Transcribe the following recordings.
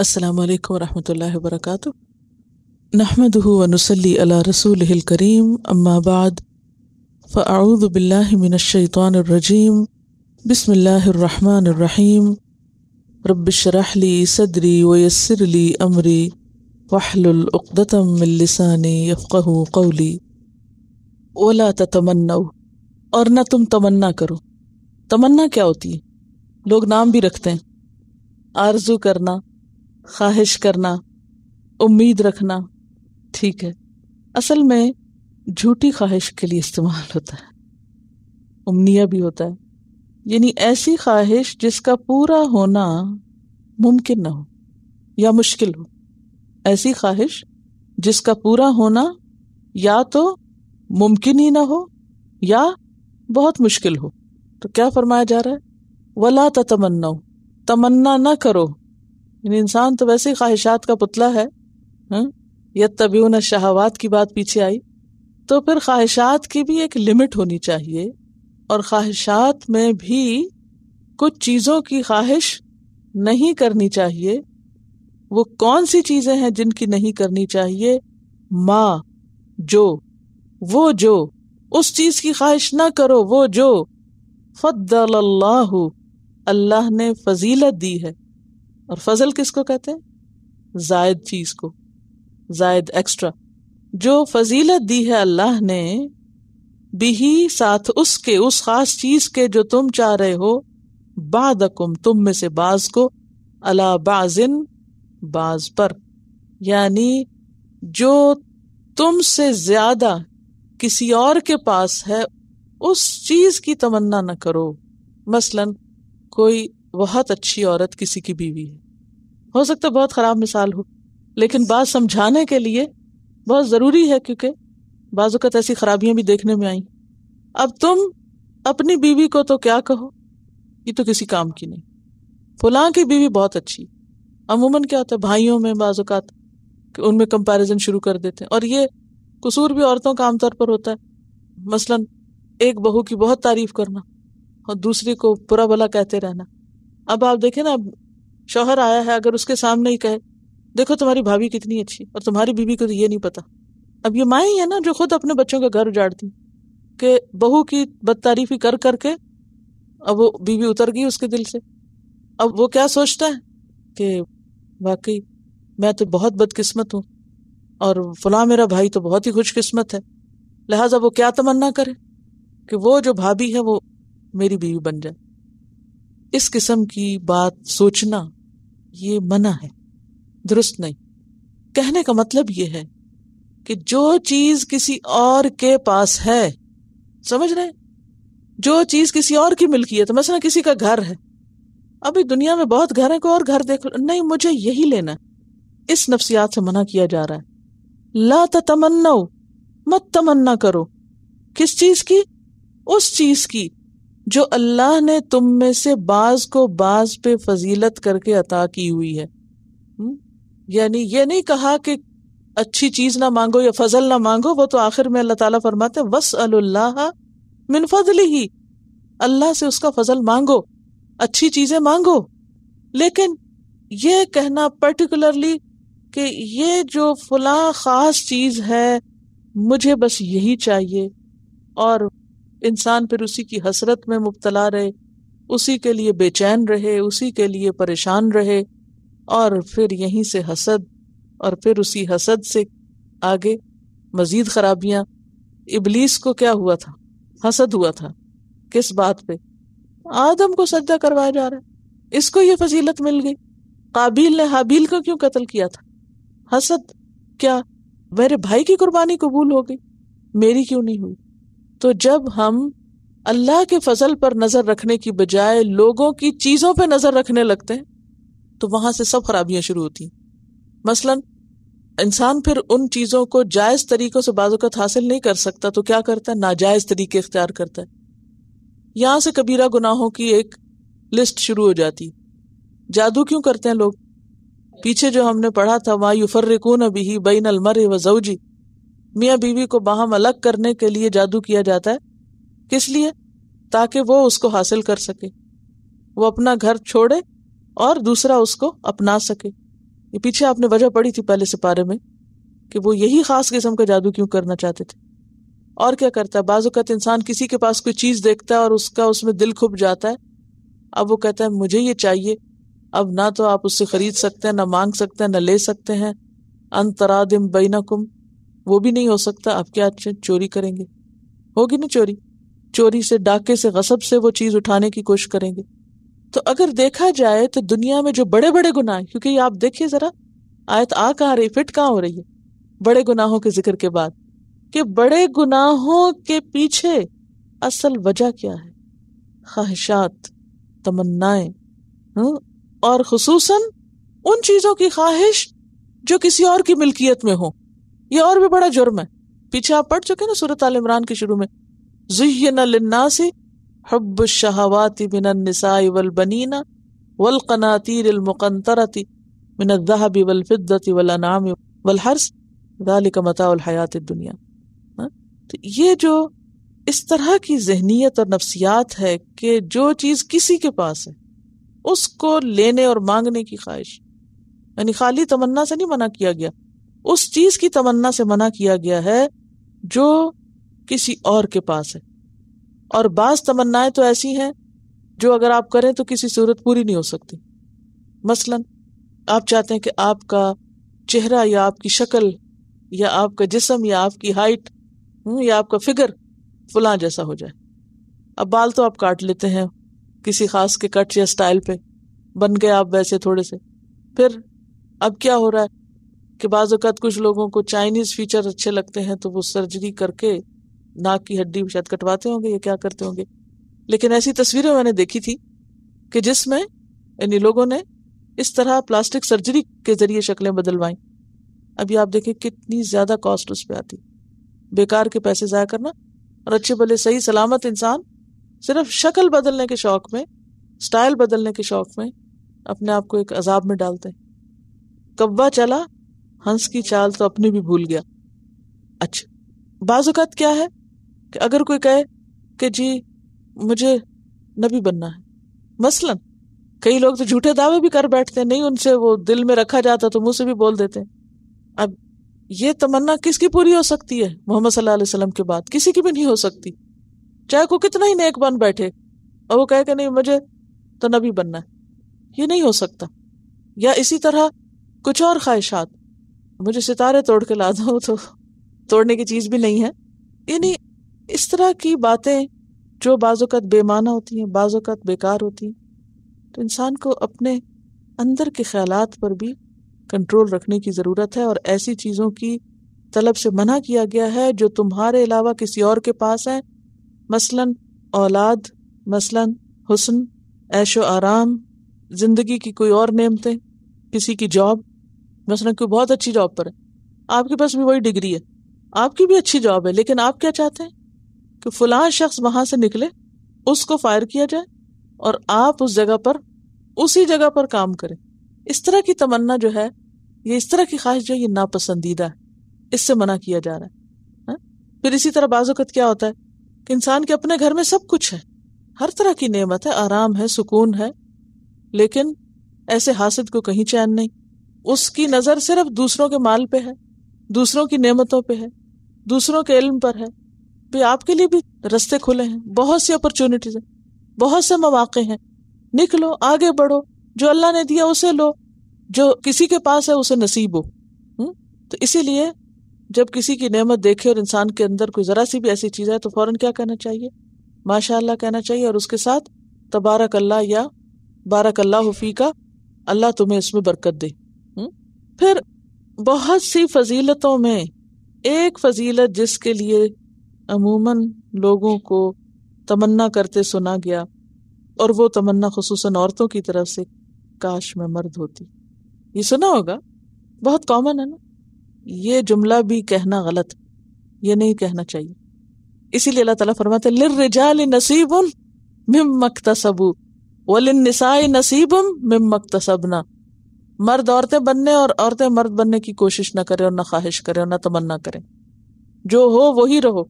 अल्लाम वरहमल वर्क नहमद वनसली अला रसूल करीम अम्माबाद फ़ाऊदबिल्लिमिनशैतरजीम बसमीम रबशरहली सदरी वयसरली अमरी वाहलुलतमिलसानी यफ़ू कौली ओला तमन्ना और ना तुम तमन्ना करो तमन्ना क्या होती है लोग नाम भी रखते हैं आरजू करना ख्वाहिश करना उम्मीद रखना ठीक है असल में झूठी ख्वाहिश के लिए इस्तेमाल होता है उमनिया भी होता है यानी ऐसी ख्वाहिश जिसका पूरा होना मुमकिन ना हो या मुश्किल हो ऐसी ख्वाहिश जिसका पूरा होना या तो मुमकिन ही ना हो या बहुत मुश्किल हो तो क्या फरमाया जा रहा है वला तमन्ना तमन्ना ना करो यानी इंसान तो वैसे ही ख्वाहिशात का पुतला है हाँ? यद तब्यून शहावात की बात पीछे आई तो फिर ख्वाहिशात की भी एक लिमिट होनी चाहिए और ख्वाहिशात में भी कुछ चीज़ों की ख्वाहिश नहीं करनी चाहिए वो कौन सी चीज़ें हैं जिनकी नहीं करनी चाहिए माँ जो वो जो उस चीज़ की ख्वाहिश ना करो वो जो फ़द्दल्लाहु अल्लाह ने फजीलत दी है और फजल किसको कहते हैं जायद चीज़ को जायद एक्स्ट्रा जो फजीलत दी है अल्लाह ने बिही साथ उसके उस खास चीज़ के जो तुम चाह रहे हो बादकुम तुम में से बाज को अला बाजिन बाज पर यानी जो तुम से ज़्यादा किसी और के पास है उस चीज़ की तमन्ना न करो मसलन कोई बहुत अच्छी औरत किसी की बीवी है हो सकता है बहुत ख़राब मिसाल हो लेकिन बात समझाने के लिए बहुत ज़रूरी है क्योंकि बाज़त ऐसी खराबियां भी देखने में आई अब तुम अपनी बीवी को तो क्या कहो ये तो किसी काम की नहीं फुला की बीवी बहुत अच्छी अमूमन क्या होता है भाइयों में बाजुकात उनमें कंपैरिजन शुरू कर देते हैं और ये कसूर भी औरतों का आमतौर पर होता है मसलन एक बहू की बहुत तारीफ़ करना और दूसरी को बुरा भला कहते रहना अब आप देखें ना अब शौहर आया है अगर उसके सामने ही कहे देखो तुम्हारी भाभी कितनी अच्छी और तुम्हारी बीबी को तो ये नहीं पता अब ये माए ही है ना जो खुद अपने बच्चों का घर उजाड़ती कि बहू की बदतारीफी कर करके अब वो बीवी उतर गई उसके दिल से अब वो क्या सोचता है कि वाकई मैं तो बहुत बदकिस्मत हूँ और फला मेरा भाई तो बहुत ही खुशकिस्मत है लिहाजा वो क्या तमन्ना करे कि वो जो भाभी है वो मेरी बीवी बन जाए इस किस्म की बात सोचना ये मना है दुरुस्त नहीं कहने का मतलब यह है कि जो चीज किसी और के पास है समझ रहे जो चीज किसी और की मिलकी है तो मसला किसी का घर है अभी दुनिया में बहुत घर है कोई और घर देख नहीं मुझे यही लेना इस नफ्सियात से मना किया जा रहा है ला तमन्ना मत तमन्ना करो किस चीज की उस चीज की जो अल्लाह ने तुम में से बाज को बाज पे फजीलत करके अता की हुई है हम्म? यानी ये नहीं कहा कि अच्छी चीज ना मांगो या फजल ना मांगो वो तो आखिर में अल्लाह ताला फरमाते बस अल्लाह मिन फजली ही अल्लाह से उसका फजल मांगो अच्छी चीजें मांगो लेकिन ये कहना पर्टिकुलरली कि ये जो फला खास चीज है मुझे बस यही चाहिए और इंसान फिर उसी की हसरत में मुबतला रहे उसी के लिए बेचैन रहे उसी के लिए परेशान रहे और फिर यहीं से हसद और फिर उसी हसद से आगे मज़ीद खराबियां इबलीस को क्या हुआ था हसद हुआ था किस बात पे आदम को सज्जा करवाया जा रहा है इसको ये फजीलत मिल गई काबिल ने हाबिल को क्यों कत्ल किया था हसद क्या मेरे भाई की कुर्बानी कबूल हो गई मेरी क्यों नहीं हुई तो जब हम अल्लाह के फजल पर नजर रखने की बजाय लोगों की चीजों पर नजर रखने लगते हैं तो वहां से सब खराबियां शुरू होती मसलन इंसान फिर उन चीजों को जायज तरीकों से बाजुकत हासिल नहीं कर सकता तो क्या करता है नाजायज तरीके इख्तियार करता है यहां से कबीरा गुनाहों की एक लिस्ट शुरू हो जाती जादू क्यों करते हैं लोग पीछे जो हमने पढ़ा था वहां युफर रिकून अभी बैन अलमर वजी मियाँ बीवी को बाहम अलग करने के लिए जादू किया जाता है किस लिए ताकि वो उसको हासिल कर सके वो अपना घर छोड़े और दूसरा उसको अपना सके ये पीछे आपने वजह पढ़ी थी पहले से पारे में कि वो यही खास किस्म का जादू क्यों करना चाहते थे और क्या करता है बाजुकत इंसान किसी के पास कोई चीज़ देखता है और उसका उसमें दिल खुप जाता है अब वो कहता है मुझे ये चाहिए अब ना तो आप उससे खरीद सकते हैं ना मांग सकते हैं ना ले सकते हैं अंतरादिम बैनकुम वो भी नहीं हो सकता आप क्या चोरी करेंगे होगी ना चोरी चोरी से डाके से गसब से वो चीज़ उठाने की कोशिश करेंगे तो अगर देखा जाए तो दुनिया में जो बड़े बड़े गुनाह हैं क्योंकि आप देखिए ज़रा आयत आ कहाँ रही फिट कहाँ हो रही है बड़े गुनाहों के जिक्र के बाद कि बड़े गुनाहों के पीछे असल वजह क्या है ख्वाहिशात तमन्नाएं हम्म? और खसूस उन चीज़ों की ख्वाहिश जो किसी और की मिल्कियत में हो ये और भी बड़ा जुर्म है पीछे आप पढ़ चुके ना सूरत आल इमरान के शुरू में जुहनासी हब शहवाती बिन निसाई वल बनीना वल कनातीर मुकंतरती मिन वल फिद्दती वल अनाम वल हर्स दालिक मताउल हयात दुनिया हाँ? तो ये जो इस तरह की जहनीत और नफ्सियात है कि जो चीज़ किसी के पास है उसको लेने और मांगने की ख्वाहिश यानी खाली तमन्ना से नहीं मना किया गया उस चीज की तमन्ना से मना किया गया है जो किसी और के पास है और बास तमन्नाएं तो ऐसी हैं जो अगर आप करें तो किसी सूरत पूरी नहीं हो सकती मसलन आप चाहते हैं कि आपका चेहरा या आपकी शक्ल या आपका जिसम या आपकी हाइट हम्म, या आपका फिगर फुला जैसा हो जाए अब बाल तो आप काट लेते हैं किसी खास के कट या स्टाइल पे बन गए आप वैसे थोड़े से फिर अब क्या हो रहा है कि बाज़ कुछ लोगों को चाइनीज़ फीचर अच्छे लगते हैं तो वो सर्जरी करके नाक की हड्डी शायद कटवाते होंगे या क्या करते होंगे लेकिन ऐसी तस्वीरें मैंने देखी थी कि जिसमें इन लोगों ने इस तरह प्लास्टिक सर्जरी के ज़रिए शक्लें बदलवाई अभी आप देखें कितनी ज़्यादा कॉस्ट उस पर आती बेकार के पैसे ज़ाया करना और अच्छे भले सही सलामत इंसान सिर्फ शक्ल बदलने के शौक़ में स्टाइल बदलने के शौक़ में अपने आप को एक अजाब में डालते कब्बा चला हंस की चाल तो अपनी भी भूल गया अच्छा बाज़ात क्या है कि अगर कोई कहे कि जी मुझे नबी बनना है मसलन कई लोग तो झूठे दावे भी कर बैठते हैं नहीं उनसे वो दिल में रखा जाता तो मुंह से भी बोल देते हैं अब ये तमन्ना किसकी पूरी हो सकती है मोहम्मद सल्लल्लाहु अलैहि वसल्लम के बाद किसी की भी नहीं हो सकती चाहे को कितना ही नेक बन बैठे और वो कहे कि नहीं मुझे तो नबी बनना है ये नहीं हो सकता या इसी तरह कुछ और ख्वाहिशात मुझे सितारे तोड़ के ला दो तो तोड़ने की चीज़ भी नहीं है यानी इस तरह की बातें जो बाज़त बेमाना होती हैं बाज़त बेकार होती हैं तो इंसान को अपने अंदर के ख्याल पर भी कंट्रोल रखने की ज़रूरत है और ऐसी चीज़ों की तलब से मना किया गया है जो तुम्हारे अलावा किसी और के पास है मसला औलाद मसलन हुस्न ऐशो आराम ज़िंदगी की कोई और नेमतें किसी की जॉब मसलन कोई बहुत अच्छी जॉब पर है आपके पास भी वही डिग्री है आपकी भी अच्छी जॉब है लेकिन आप क्या चाहते हैं कि फलां शख्स वहां से निकले उसको फायर किया जाए और आप उस जगह पर उसी जगह पर काम करें इस तरह की तमन्ना जो है ये इस तरह की ख्वाहिश जो है ये नापसंदीदा है इससे मना किया जा रहा है हा? फिर इसी तरह बाजुकत क्या होता है कि इंसान के अपने घर में सब कुछ है हर तरह की नेमत है आराम है सुकून है लेकिन ऐसे हासिद को कहीं चैन नहीं उसकी नज़र सिर्फ दूसरों के माल पे है दूसरों की नेमतों पे है दूसरों के इल्म पर है भी आपके लिए भी रस्ते खुले हैं बहुत सी अपॉर्चुनिटीज हैं बहुत से मौाक़े हैं निकलो आगे बढ़ो जो अल्लाह ने दिया उसे लो जो किसी के पास है उसे नसीब हो हम्म? तो इसीलिए जब किसी की नेमत देखे और इंसान के अंदर कोई ज़रा सी भी ऐसी चीज़ है तो फ़ौरन क्या कहना चाहिए माशा कहना चाहिए और उसके साथ तबारक अल्लाह या बारक अल्लाह हफ़ी का अल्लाह तुम्हें इसमें बरकत दे फिर बहुत सी फजीलतों में एक फजीलत जिसके लिए अमूमन लोगों को तमन्ना करते सुना गया और वो तमन्ना खसूस औरतों की तरफ से काश में मर्द होती ये सुना होगा बहुत कॉमन है ना ये जुमला भी कहना गलत ये नहीं कहना चाहिए इसीलिए अल्लाह ताला फरमाते लिर रिजाल नसीबुन मिम मकतसबू वलिन निसाए नसीबुम मिम मकतसबना मर्द औरतें बनने और औरतें मर्द बनने की कोशिश ना करें और ना ख्वाहिश करें और ना तमन्ना करें जो हो वही रहो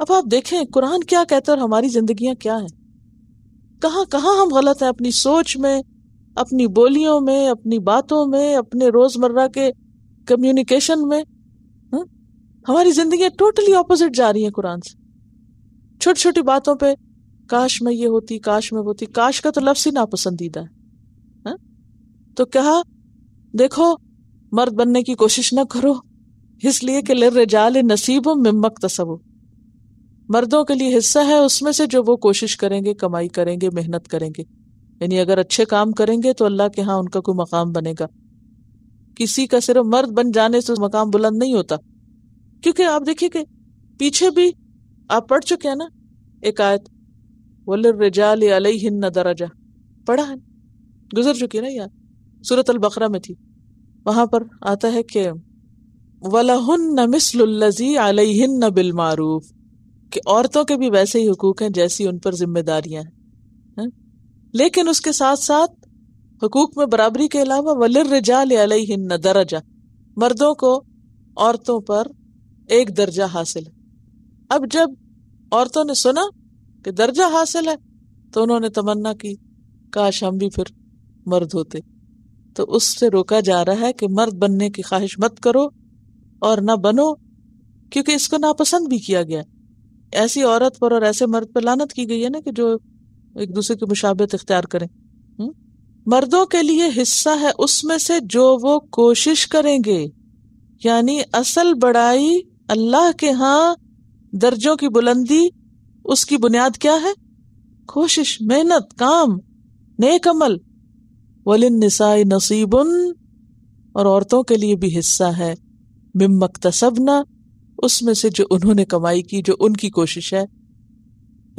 अब आप देखें कुरान क्या कहते हैं और हमारी जिंदगियां क्या हैं कहाँ कहाँ हम गलत हैं अपनी सोच में अपनी बोलियों में अपनी बातों में अपने रोजमर्रा के कम्युनिकेशन में हुँ? हम्म? हमारी जिंदगी टोटली ऑपोजिट जा रही है कुरान से छोटी छोटी बातों पे काश में ये होती काश में होती काश का तो लफ्स ही नापसंदीदा है तो कहा देखो मर्द बनने की कोशिश न करो इसलिए कि लर्रजाल नसीबो मिम्मक तसवो मर्दों के लिए हिस्सा है उसमें से जो वो कोशिश करेंगे कमाई करेंगे मेहनत करेंगे यानी अगर अच्छे काम करेंगे तो अल्लाह के यहाँ उनका कोई मकाम बनेगा किसी का सिर्फ मर्द बन जाने से मकाम बुलंद नहीं होता क्योंकि आप देखिए कि पीछे भी आप पढ़ चुके हैं ना एक आयत वल्ल रजाल अलई हिन्न दराजा पढ़ा है गुजर चुकी ना यार सूरत अलबकरा में थी वहां पर आता है कि वलहन मिसलजी अलहन बिलमारूफ कि औरतों के भी वैसे ही हकूक़ हैं जैसी उन पर जिम्मेदारियां हैं लेकिन उसके साथ साथ हकूक में बराबरी के अलावा वलर रजा हिन्न दरजा मर्दों को औरतों पर एक दर्जा हासिल है अब जब औरतों ने सुना कि दर्जा हासिल है तो उन्होंने तमन्ना की काश हम भी फिर मर्द होते तो उससे रोका जा रहा है कि मर्द बनने की ख्वाहिश मत करो और ना बनो क्योंकि इसको नापसंद भी किया गया ऐसी औरत पर और ऐसे मर्द पर लानत की गई है ना कि जो एक दूसरे की मुशाबत इख्तियार करें हुँ? हम्म? मर्दों के लिए हिस्सा है उसमें से जो वो कोशिश करेंगे यानी असल बड़ाई अल्लाह के यहाँ दर्जों की बुलंदी उसकी बुनियाद क्या है कोशिश मेहनत काम नेक अमल वलिन नसाई नसीबन और औरतों के लिए भी हिस्सा है मिम्मक तसबना उसमें से जो उन्होंने कमाई की जो उनकी कोशिश है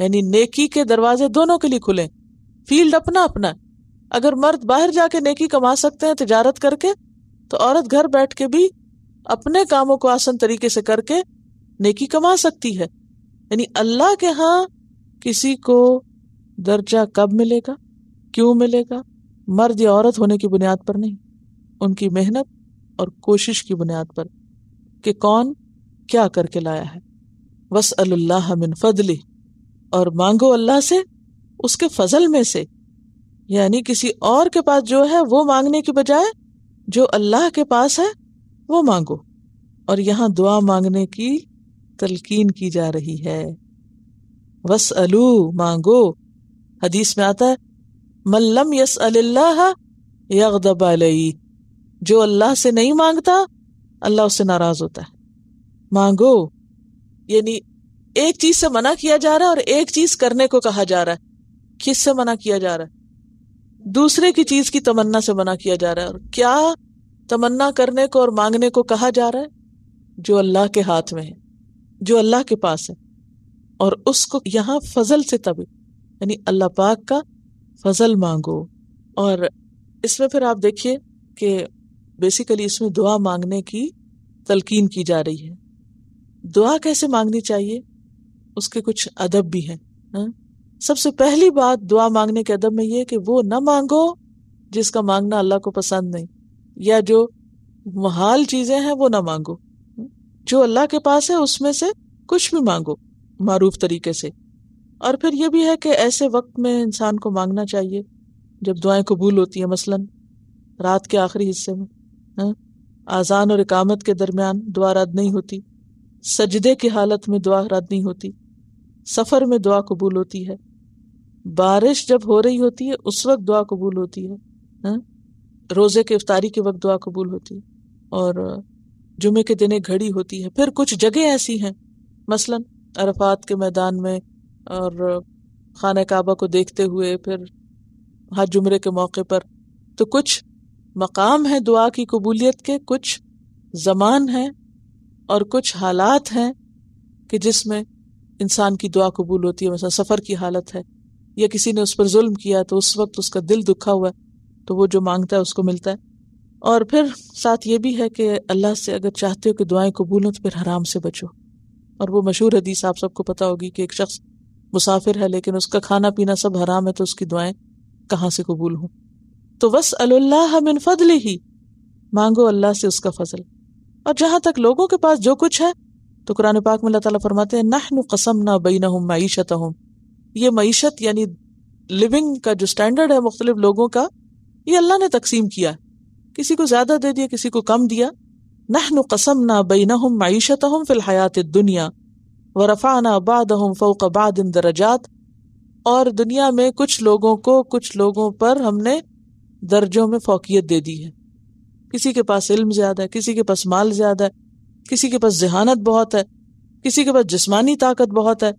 यानी नेकी के दरवाजे दोनों के लिए खुले फील्ड अपना अपना अगर मर्द बाहर जाके नेकी कमा सकते हैं तजारत करके तो औरत घर बैठ के भी अपने कामों को आसान तरीके से करके नेकी कमा सकती है यानी अल्लाह के यहाँ किसी को दर्जा कब मिलेगा क्यों मिलेगा मर्द या औरत होने की बुनियाद पर नहीं उनकी मेहनत और कोशिश की बुनियाद पर कि कौन क्या करके लाया है वस अल्लाह मिन फदली और मांगो अल्लाह से उसके फजल में से यानी किसी और के पास जो है वो मांगने की बजाय जो अल्लाह के पास है वो मांगो और यहां दुआ मांगने की तलकीन की जा रही है वस अलू मांगो हदीस में आता है मल्लम यस यगदब अलई जो अल्लाह से नहीं मांगता अल्लाह उससे नाराज होता है मांगो यानी एक चीज से मना किया जा रहा है और एक चीज करने को कहा जा रहा है किस से मना किया जा रहा है दूसरे की चीज की तमन्ना से मना किया जा रहा है और क्या तमन्ना करने को और मांगने को कहा जा रहा है जो अल्लाह के हाथ में है जो अल्लाह के पास है और उसको यहां फजल से तभी यानी अल्लाह पाक का फजल मांगो और इसमें फिर आप देखिए कि बेसिकली इसमें दुआ मांगने की तलकीन की जा रही है दुआ कैसे मांगनी चाहिए उसके कुछ अदब भी हैं हाँ? सबसे पहली बात दुआ मांगने के अदब में यह कि वो ना मांगो जिसका मांगना अल्लाह को पसंद नहीं या जो महाल चीज़ें हैं वो ना मांगो जो अल्लाह के पास है उसमें से कुछ भी मांगो मारूफ तरीके से और फिर यह भी है कि ऐसे वक्त में इंसान को मांगना चाहिए जब दुआएं कबूल होती हैं मसलन रात के आखिरी हिस्से में हा? आज़ान और इकामत के दरमियान दुआ रद्द नहीं होती सजदे की हालत में दुआ रद्द नहीं होती सफ़र में दुआ कबूल होती है बारिश जब हो रही होती है उस वक्त दुआ कबूल होती है हा? रोज़े के इफ्तारी के वक्त दुआ कबूल होती है और जुमे के दिन एक घड़ी होती है फिर कुछ जगह ऐसी हैं मसलन अरफात के मैदान में और खान काबा को देखते हुए फिर हर जुमरे के मौके पर तो कुछ मकाम है दुआ की कबूलियत के कुछ जमान है और कुछ हालात हैं कि जिसमें इंसान की दुआ कबूल होती है मतलब सफ़र की हालत है या किसी ने उस पर जुल्म किया तो उस वक्त उसका दिल दुखा हुआ है तो वो जो मांगता है उसको मिलता है और फिर साथ ये भी है कि अल्लाह से अगर चाहते हो कि दुआएं कबूल हों तो फिर हराम से बचो और वो मशहूर हदीस आप सबको पता होगी कि एक शख्स मुसाफिर है लेकिन उसका खाना पीना सब हराम है तो उसकी दुआएं कहाँ से कबूल हों तो बस अल्लाह फजल ही मांगो अल्लाह से उसका फजल और जहां तक लोगों के पास जो कुछ है तो कुरान पाक में अल्लाह फरमाते हैं नहनु कसम ना बई हम मीशत हम ये मीशत यानी लिविंग का जो स्टैंडर्ड है मुख्तलिफ लोगों का ये अल्लाह ने तकसीम किया किसी को ज़्यादा दे दिया किसी को कम दिया नहनु कसम ना बई हम मीशत हम फिल हयात दुनिया व रफ़ाना अबाद हम फ़ोक इन दर्जात और दुनिया में कुछ लोगों को कुछ लोगों पर हमने दर्जों में फोकियत दे दी है किसी के पास इल्म ज़्यादा है किसी के पास माल ज़्यादा है किसी के पास जहानत बहुत है किसी के पास जिस्मानी ताकत बहुत है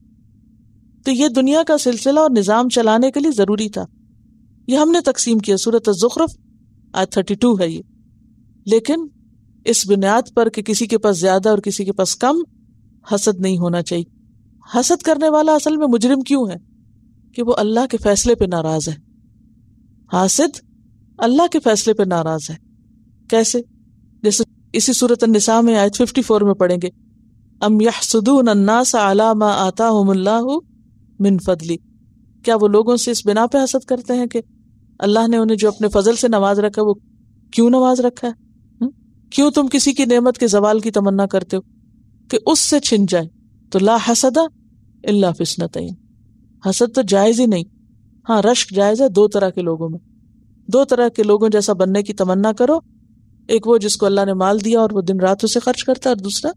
तो ये दुनिया का सिलसिला और निज़ाम चलाने के लिए ज़रूरी था यह हमने तकसीम किया सूरत ज़ुखरफ आज थर्टी टू है ये लेकिन इस बुनियाद पर कि किसी के पास ज़्यादा और किसी के पास कम हसद नहीं होना चाहिए हसद करने वाला असल में मुजरिम क्यों है कि वो अल्लाह के फैसले पे नाराज है हासिद अल्लाह के फैसले पे नाराज है कैसे जैसे इसी सूरत निसा में आयत 54 में पढ़ेंगे अम यहसदून अन्नास अला मा आताहुमुल्लाह मिन फदली क्या वो लोगों से इस बिना पे हसद करते हैं कि अल्लाह ने उन्हें जो अपने फजल से नवाज रखा वो क्यों नवाज रखा है हम्म? क्यों तुम किसी की नेमत के जवाल की तमन्ना करते हो कि उससे छिन जाए तो ला हसदा इल्ला फिसनत हसद तो जायज़ ही नहीं हाँ रश्क जायज़ है दो तरह के लोगों में दो तरह के लोगों जैसा बनने की तमन्ना करो एक वो जिसको अल्लाह ने माल दिया और वो दिन रात उसे खर्च करता है और दूसरा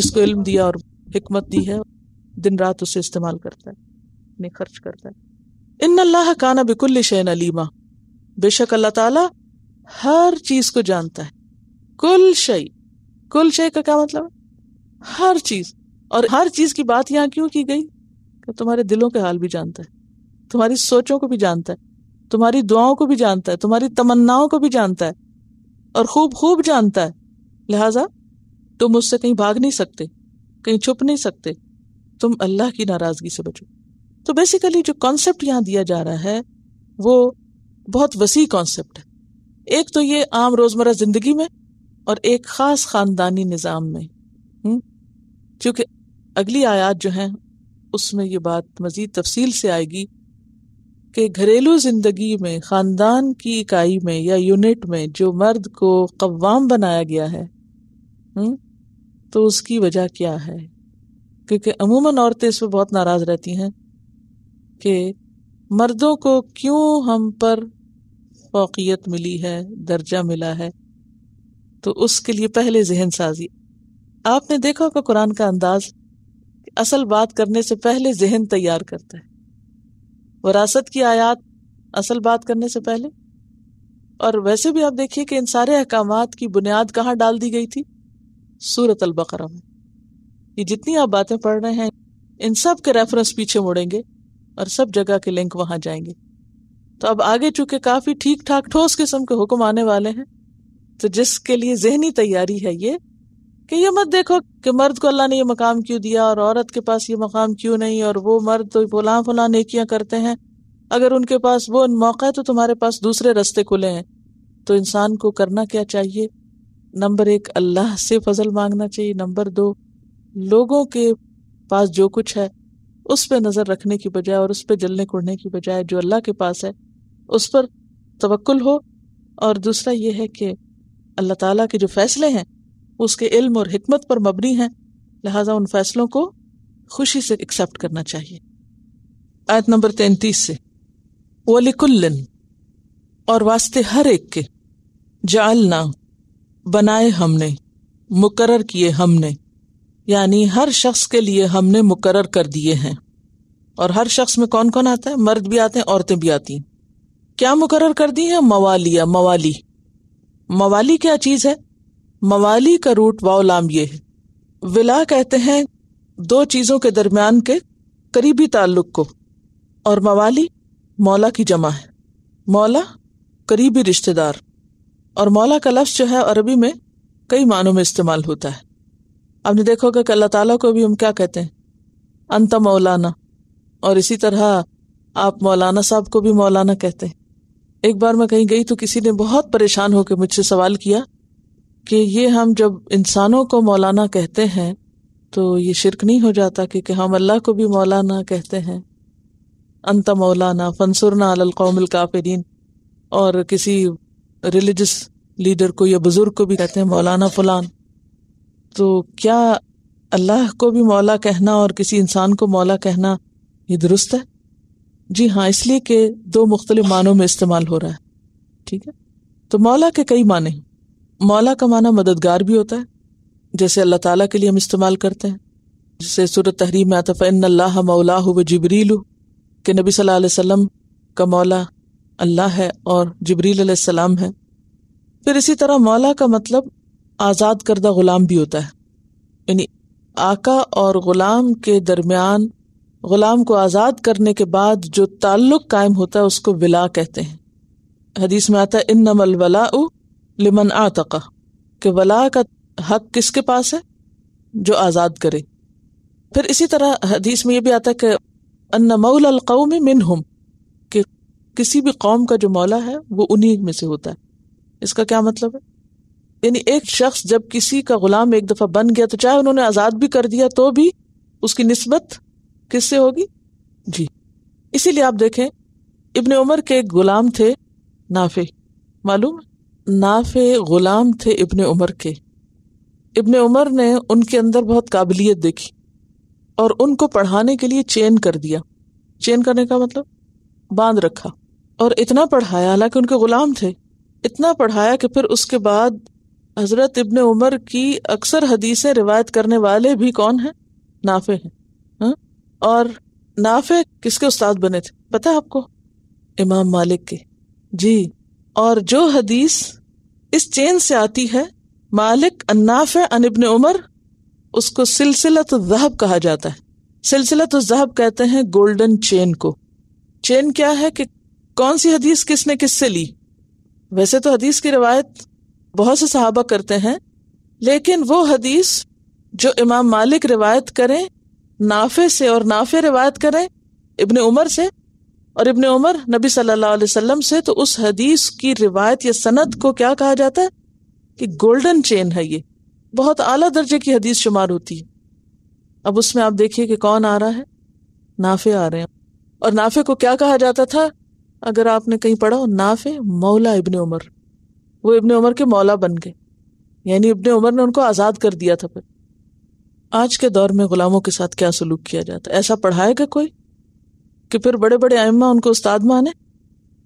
जिसको इल्म दिया और हमत दी है दिन रात उसे इस्तेमाल करता है नहीं खर्च करता है इन अल्लाह काना बिकुल्ल शैन अलीमा बेशक अल्लाह ताला हर चीज को जानता है कुल शई कुल शई का क्या मतलब है हर चीज और हर चीज की बात यहाँ क्यों की गई कि तुम्हारे दिलों के हाल भी जानता है तुम्हारी सोचों को भी जानता है तुम्हारी दुआओं को भी जानता है तुम्हारी तमन्नाओं को भी जानता है और खूब खूब जानता है लिहाजा तुम उससे कहीं भाग नहीं सकते कहीं छुप नहीं सकते तुम अल्लाह की नाराजगी से बचो तो बेसिकली जो कॉन्सेप्ट यहाँ दिया जा रहा है वो बहुत वसी कॉन्सेप्ट है एक तो ये आम रोजमर्रा जिंदगी में और एक खास खानदानी निज़ाम में क्योंकि अगली आयात जो है उसमें ये बात मज़ीद तफसील से आएगी कि घरेलू ज़िंदगी में ख़ानदान की इकाई में या यूनिट में जो मर्द को कवाम बनाया गया है हुँ? हम्म, तो उसकी वजह क्या है क्योंकि अमूमन औरतें इस पर बहुत नाराज़ रहती हैं कि मर्दों को क्यों हम पर फोकियत मिली है दर्जा मिला है तो उसके लिए पहले जहन साजी आपने देखा होगा कुरान का अंदाज असल बात करने से पहले जहन तैयार करता है वरासत की आयात असल बात करने से पहले और वैसे भी आप देखिए कि इन सारे अहकाम की बुनियाद कहाँ डाल दी गई थी सूरत अलबकर में ये जितनी आप बातें पढ़ रहे हैं इन सब के रेफरेंस पीछे मुड़ेंगे और सब जगह के लिंक वहां जाएंगे तो अब आगे चूंकि काफी ठीक ठाक ठोस किस्म के हुक्म आने वाले हैं तो जिसके लिए जहनी तैयारी है ये कि ये मत देखो कि मर्द को अल्लाह ने ये मकाम क्यों दिया और औरत के पास ये मकाम क्यों नहीं और वो मर्द तो फुला फुला नेकियां करते हैं अगर उनके पास वो मौका है तो तुम्हारे पास दूसरे रस्ते खुले हैं तो इंसान को करना क्या चाहिए नंबर एक अल्लाह से फजल मांगना चाहिए नंबर दो लोगों के पास जो कुछ है उस पर नज़र रखने की बजाय और उस पर जलने कुड़ने की बजाय जो अल्लाह के पास है उस पर तवक्ल हो और दूसरा ये है कि अल्लाह ताला के जो फैसले हैं उसके इल्म और हमत पर मबनी है लिहाजा उन फैसलों को खुशी से एक्सेप्ट करना चाहिए आयत नंबर तैंतीस से वलिकुल्लन और वास्ते हर एक के जालना बनाए हमने मुकर किए हमने यानी हर शख्स के लिए हमने मुकरर कर दिए हैं और हर शख्स में कौन कौन आता है मर्द भी आते हैं औरतें भी आती हैं क्या मुकरर कर दी है मवालिया मवाली मवाली क्या चीज़ है मवाली का रूट वाउलाम ये है विला कहते हैं दो चीज़ों के दरमियान के करीबी ताल्लुक को और मवाली मौला की जमा है मौला करीबी रिश्तेदार और मौला का लफ्ज़ जो है अरबी में कई मानों में इस्तेमाल होता है आपने देखो कि अल्लाह ताला को भी हम क्या कहते हैं अंत मौलाना और इसी तरह आप मौलाना साहब को भी मौलाना कहते हैं एक बार मैं कहीं गई तो किसी ने बहुत परेशान होकर मुझसे सवाल किया कि ये हम जब इंसानों को मौलाना कहते हैं तो ये शिरक नहीं हो जाता क्योंकि हम अल्लाह को भी मौलाना कहते हैं अंत मौलाना फनसुरना अलकौमिल काफरीन और किसी रिलीजस लीडर को या बुज़ुर्ग को भी कहते हैं मौलाना फलान तो क्या अल्लाह को भी मौला कहना और किसी इंसान को मौला कहना ये दुरुस्त है जी हाँ इसलिए कि दो मुख्तलिफ मानों में इस्तेमाल हो रहा है ठीक है तो मौला के कई माने मौला का माना मददगार भी होता है जैसे अल्लाह ताला के लिए हम इस्तेमाल करते हैं जैसे सूरत तहरीम में आता फ़ैन अल्लाह मौला व जबरील के नबी सल्लल्लाहु अलैहि वसल्लम का मौला अल्लाह है और जबरील सलाम है फिर इसी तरह मौला का मतलब आज़ाद करदा ग़ुलाम भी होता है यानी आका और ग़ुलाम के दरमियान ग़ुलाम को आज़ाद करने के बाद जो ताल्लुक़ कायम होता है उसको विला कहते हैं हदीस में आता है इन वला लिमन आतका कि वला का हक किसके पास है जो आज़ाद करे फिर इसी तरह हदीस में यह भी आता है कि अन्न मौल अलकौम मिन हम कि किसी भी कौम का जो मौला है वो उन्हीं में से होता है इसका क्या मतलब है यानी एक शख्स जब किसी का गुलाम एक दफ़ा बन गया तो चाहे उन्होंने आज़ाद भी कर दिया तो भी उसकी नस्बत किससे होगी जी इसीलिए आप देखें इबन उमर के एक गुलाम थे नाफे मालूम है नाफे गुलाम थे इबन उमर के इबन उमर ने उनके अंदर बहुत काबिलियत देखी और उनको पढ़ाने के लिए चेन कर दिया चेन करने का मतलब बांध रखा और इतना पढ़ाया हालांकि उनके गुलाम थे इतना पढ़ाया कि फिर उसके बाद हजरत इबन उमर की अक्सर हदीसें रिवायत करने वाले भी कौन है नाफे हैं हाँ? और नाफे किसके उस्ताद बने थे पता है आपको इमाम मालिक के जी और जो हदीस इस चेन से आती है मालिक अन्नाफ अनबिन उमर उसको सिलसिलत जहब कहा जाता है सिलसिलत जहब कहते हैं गोल्डन चेन को चेन क्या है कि कौन सी हदीस किसने किससे ली वैसे तो हदीस की रिवायत बहुत से सहाबा करते हैं लेकिन वो हदीस जो इमाम मालिक रिवायत करें नाफे से और नाफे रिवायत करें इब्ने उमर से और इबन उमर नबी सल्लल्लाहु अलैहि वसल्लम से तो उस हदीस की रिवायत या सनत को क्या कहा जाता है कि गोल्डन चेन है ये बहुत आला दर्जे की हदीस शुमार होती है अब उसमें आप देखिए कि कौन आ रहा है नाफे आ रहे हैं और नाफे को क्या कहा जाता था अगर आपने कहीं पढ़ा हो नाफे मौला इबन उमर वो इबन उमर के मौला बन गए यानी इबन उमर ने उनको आज़ाद कर दिया था फिर आज के दौर में गुलामों के साथ क्या सलूक किया जाता है ऐसा पढ़ाएगा कोई कि फिर बड़े बड़े अम्मा उनको उस्ताद माने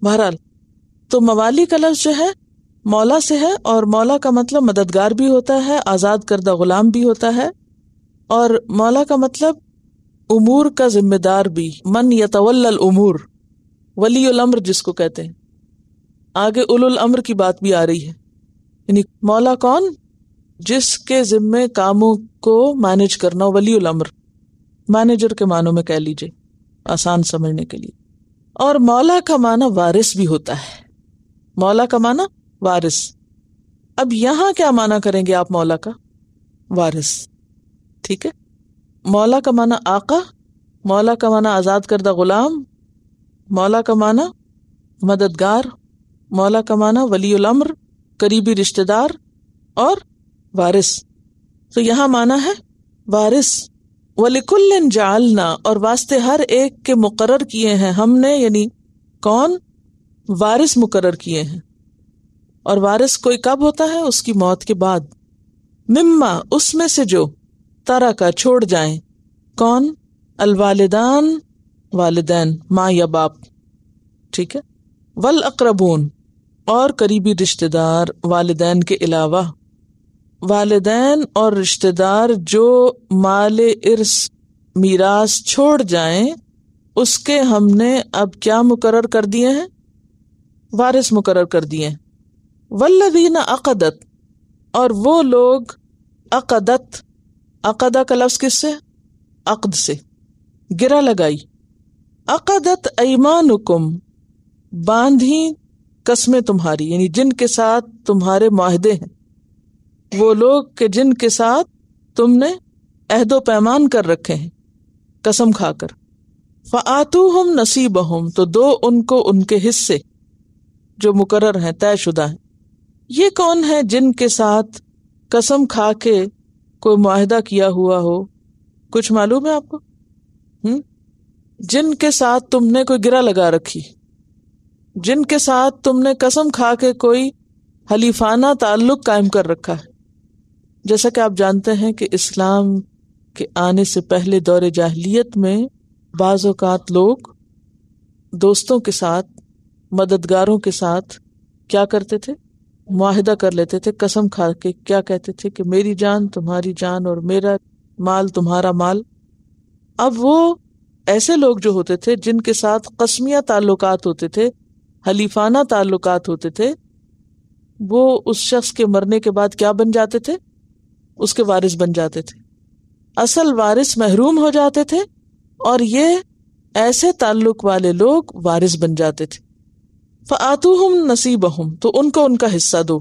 बहरहाल तो मवाली का लफ्ज जो है मौला से है और मौला का मतलब मददगार भी होता है आज़ाद करदा गुलाम भी होता है और मौला का मतलब उमूर का जिम्मेदार भी मन या तवल उमूर वली अम्र जिसको कहते हैं आगे उल अम्र की बात भी आ रही है यानी मौला कौन जिसके जिम्मे कामों को मैनेज करना वली अम्र मैनेजर के मानों में कह लीजिए आसान समझने के लिए और मौला का माना वारिस भी होता है मौला का माना वारिस अब यहां क्या माना करेंगे आप मौला का वारिस ठीक है मौला का माना आका मौला का माना आजाद करदा गुलाम मौला का माना मददगार मौला का माना वली उलम्र करीबी रिश्तेदार और वारिस तो यहां माना है वारिस वलिकुल्लिन जालना और वास्ते हर एक के मुकर्र किए हैं हमने यानी कौन वारिस मुकर किए हैं और वारिस कोई कब होता है उसकी मौत के बाद मिम्मा उसमें से जो तारा का छोड़ जाए कौन अलवालदान वालदेन माँ या बाप ठीक है वल अकरबून और करीबी रिश्तेदार वालदेन के अलावा वालदेन और रिश्तेदार जो माल इर्स मीरास छोड़ जाए उसके हमने अब क्या मुकर कर दिए हैं वारिस मुकर कर दिए हैं वल्लदीन अकदत और वो लोग अकदत अकदा का लफ्ज किस से अकद से गिरा लगाई अकदत ऐमान हुकुम बांधी कस्में तुम्हारी यानी जिनके साथ तुम्हारे माहदे हैं वो लोग के जिनके साथ तुमने अहदो पैमान कर रखे हैं कसम खाकर फ़ातू हम नसीब हम तो दो उनको उनके हिस्से जो मुकर हैं तयशुदा हैं ये कौन है जिनके साथ कसम खा के कोई माहिदा किया हुआ हो कुछ मालूम है आपको हुँ? जिनके साथ तुमने कोई गिरा लगा रखी जिनके साथ तुमने कसम खा के कोई हलीफाना ताल्लुक कायम कर रखा है जैसा कि आप जानते हैं कि इस्लाम के आने से पहले दौर जाहलीत में बाज़ात लोग दोस्तों के साथ मददगारों के साथ क्या करते थे माहिदा कर लेते थे कसम खा के क्या कहते थे कि मेरी जान तुम्हारी जान और मेरा माल तुम्हारा माल अब वो ऐसे लोग जो होते थे जिनके साथ कस्मिया ताल्लुकात होते थे हलीफाना ताल्लुक होते थे वो उस शख्स के मरने के बाद क्या बन जाते थे उसके वारिस बन जाते थे असल वारिस महरूम हो जाते थे और ये ऐसे ताल्लुक वाले लोग वारिस बन जाते थे फ़ातू हम नसीब हम तो उनको उनका हिस्सा दो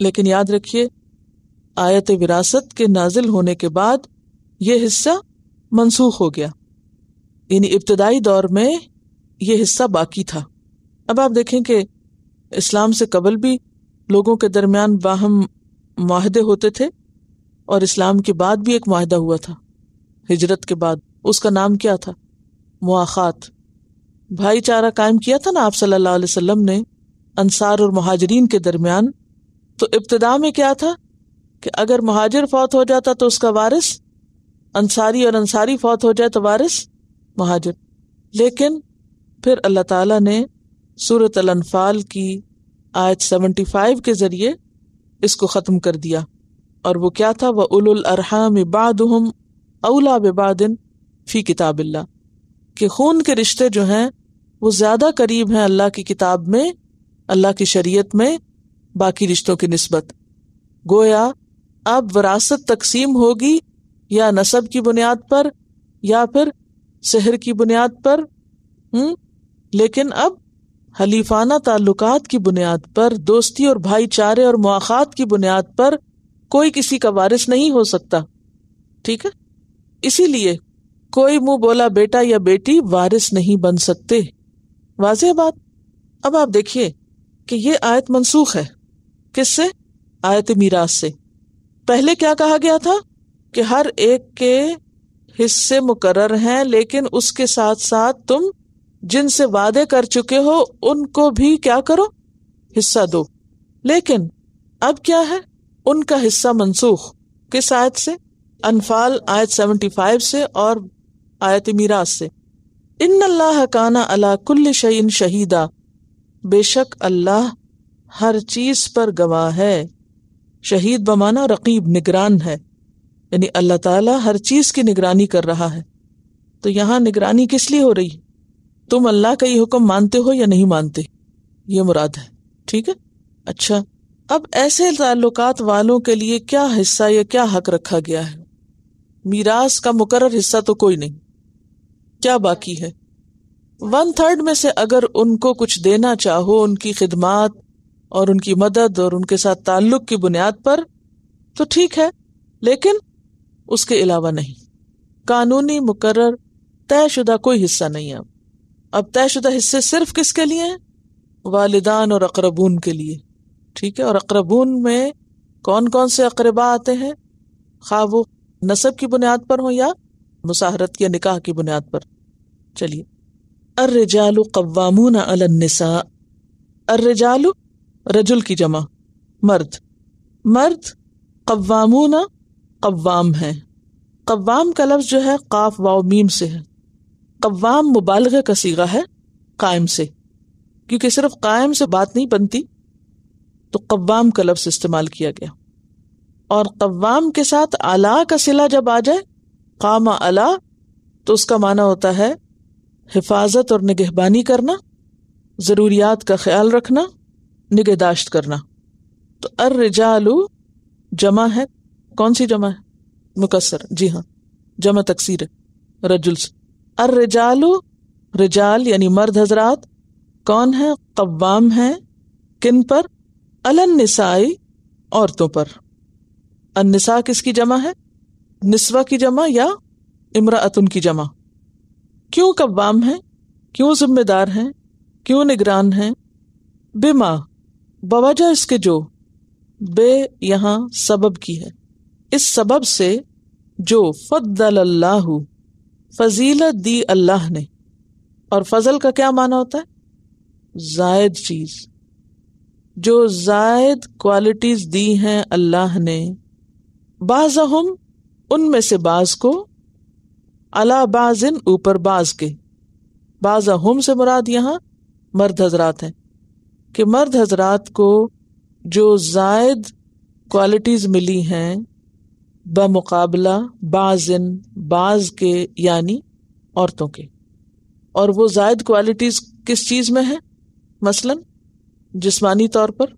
लेकिन याद रखिए आयत विरासत के नाजिल होने के बाद यह हिस्सा मनसूख हो गया यानी इब्तदाई दौर में यह हिस्सा बाकी था अब आप देखें कि इस्लाम से कबल भी लोगों के दरमियान बाहम माहदे होते थे और इस्लाम के बाद भी एक माहदा हुआ था हिजरत के बाद उसका नाम क्या था मुआखात भाईचारा कायम किया था ना आप सल्लल्लाहु अलैहि वसल्लम ने अंसार और महाजरीन के दरमियान तो इब्तदा में क्या था कि अगर महाजर फौत हो जाता तो उसका वारिस अंसारी और अंसारी फौत हो जाए तो वारिस महाजर लेकिन फिर अल्लाह ताला ने सूरत अनफाल की आयत 75 के ज़रिए इसको ख़त्म कर दिया और वो क्या था वह उल अरहम बादम अला बबादिन फ़ी किताबिल्ला कि खून के रिश्ते जो हैं वो ज़्यादा करीब हैं अल्लाह की किताब में अल्लाह की शरीयत में बाकी रिश्तों की नस्बत गोया अब वरासत तकसीम होगी या नसब की बुनियाद पर या फिर शहर की बुनियाद पर हुँ? हम्म, लेकिन अब हलीफाना ताल्लुकात की बुनियाद पर दोस्ती और भाईचारे और मुआत की बुनियाद पर कोई किसी का वारिस नहीं हो सकता ठीक है इसीलिए कोई मुंह बोला बेटा या बेटी वारिस नहीं बन सकते वाज बात अब आप देखिए कि ये आयत मनसूख है किससे आयत मीरास से पहले क्या कहा गया था कि हर एक के हिस्से मुकर हैं लेकिन उसके साथ साथ तुम जिनसे वादे कर चुके हो उनको भी क्या करो हिस्सा दो लेकिन अब क्या है उनका हिस्सा मनसूख किस आयत से अनफाल आयत 75 से और आयत मीरास से इन अल्लाह काना अला कुल्ल शहीन शहीदा बेशक अल्लाह हर चीज पर गवाह है शहीद बमाना रकीब निगरान है यानी अल्लाह ताला हर चीज की निगरानी कर रहा है तो यहाँ निगरानी किस लिए हो रही है तुम अल्लाह का ये हुक्म मानते हो या नहीं मानते ये मुराद है ठीक है अच्छा अब ऐसे ताल्लुकात वालों के लिए क्या हिस्सा या क्या हक रखा गया है मीरास का मुकर हिस्सा तो कोई नहीं क्या बाकी है वन थर्ड में से अगर उनको कुछ देना चाहो उनकी खिदमात और उनकी मदद और उनके साथ ताल्लुक की बुनियाद पर तो ठीक है लेकिन उसके अलावा नहीं कानूनी मुकर्र तयशुदा कोई हिस्सा नहीं है अब तयशुदा हिस्से सिर्फ किसके लिए हैं वालदान और अकरबून के लिए ठीक है और अकरबून में कौन कौन से अकरबा आते हैं खा वो नसब की बुनियाद पर हो या मुसाहरत या निकाह की बुनियाद पर चलिए अर्रजालु कवामून अलनसा अर्रजालु रजुल की जमा मर्द मर्द कवामून कवाम है कवाम का लफ्ज जो है काफ वाव मीम से है कवाम मुबालग का सीगा है कायम से क्योंकि सिर्फ कायम से बात नहीं बनती तो कवाम का लफ्स इस्तेमाल किया गया और कवाम के साथ अला का सिला जब आ जाए कामा अला तो उसका माना होता है हिफाजत और निगहबानी करना ज़रूरियात का ख्याल रखना निगहदाश्त करना तो अर रिजालू जमा है कौन सी जमा है मुकसर जी हाँ जमा तकसीर है रजुल से अर रिजालू रिजाल यानी मर्द हजरात कौन है कब्बाम है किन पर अलनसाई औरतों पर अनसा किसकी जमा है निस्वा की जमा या इमरातन की जमा क्यों कब्बाम है क्यों जिम्मेदार हैं क्यों निगरान हैं बेमा बवाजा इसके जो बे यहां सबब की है इस सबब से जो फल्ला फजीलत दी अल्लाह ने और फजल का क्या माना होता है जायद चीज जो जायद क्वालिटीज दी हैं अल्लाह ने बाजहम उनमें से बाज को अला बाजिन ऊपर बाज के बाजहम से मुराद यहां मर्द हजरात हैं कि मर्द हजरात को जो जायद क्वालिटीज मिली हैं बमुकाबला बाजिन बाज के यानी औरतों के और वो जायद क्वालिटीज़ किस चीज़ में है मसलन जिसमानी तौर पर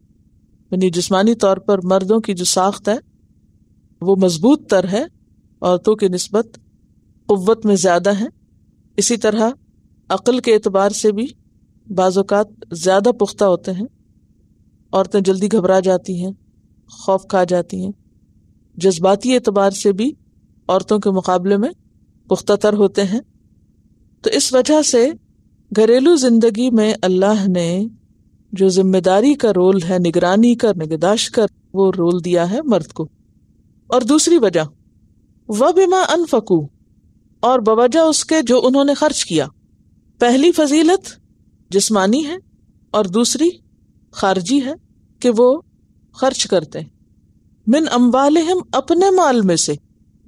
यानी जिस्मानी तौर पर मर्दों की जो साख्त है वो मजबूत तर है औरतों की नस्बत कुत में ज़्यादा है इसी तरह अक़ल के अतबार से भी बाज़ात ज़्यादा पुख्ता होते हैं औरतें जल्दी घबरा जाती हैं खौफ खा जाती हैं जज्बाती एतबार से भी औरतों के मुकाबले में पुख्ता तर होते हैं तो इस वजह से घरेलू ज़िंदगी में अल्लाह ने जो जिम्मेदारी का रोल है निगरानी कर निगदाश कर वो रोल दिया है मर्द को और दूसरी वजह व बिमा अनफकू और बवजह उसके जो उन्होंने खर्च किया पहली फजीलत जिसमानी है और दूसरी खारजी है कि वो खर्च करते हैं मिन अम्बालहम अपने माल में से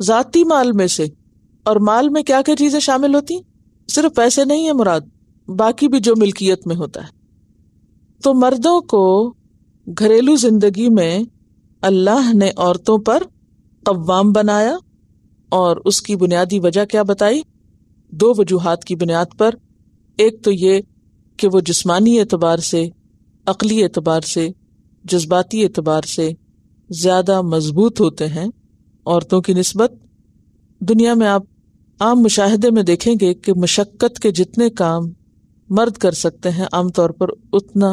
जाती माल में से और माल में क्या क्या चीजें शामिल होती सिर्फ पैसे नहीं है मुराद बाकी भी जो मिल्कियत में होता है तो मर्दों को घरेलू जिंदगी में अल्लाह ने औरतों पर कव्वाम बनाया और उसकी बुनियादी वजह क्या बताई दो वजूहत की बुनियाद पर एक तो ये कि वो जिसमानी एतबार से अकली एतबार से जज्बाती एतबार से ज़्यादा मजबूत होते हैं औरतों की नस्बत दुनिया में आप आम मुशाहदे में देखेंगे कि मशक्क़त के जितने काम मर्द कर सकते हैं आमतौर पर उतना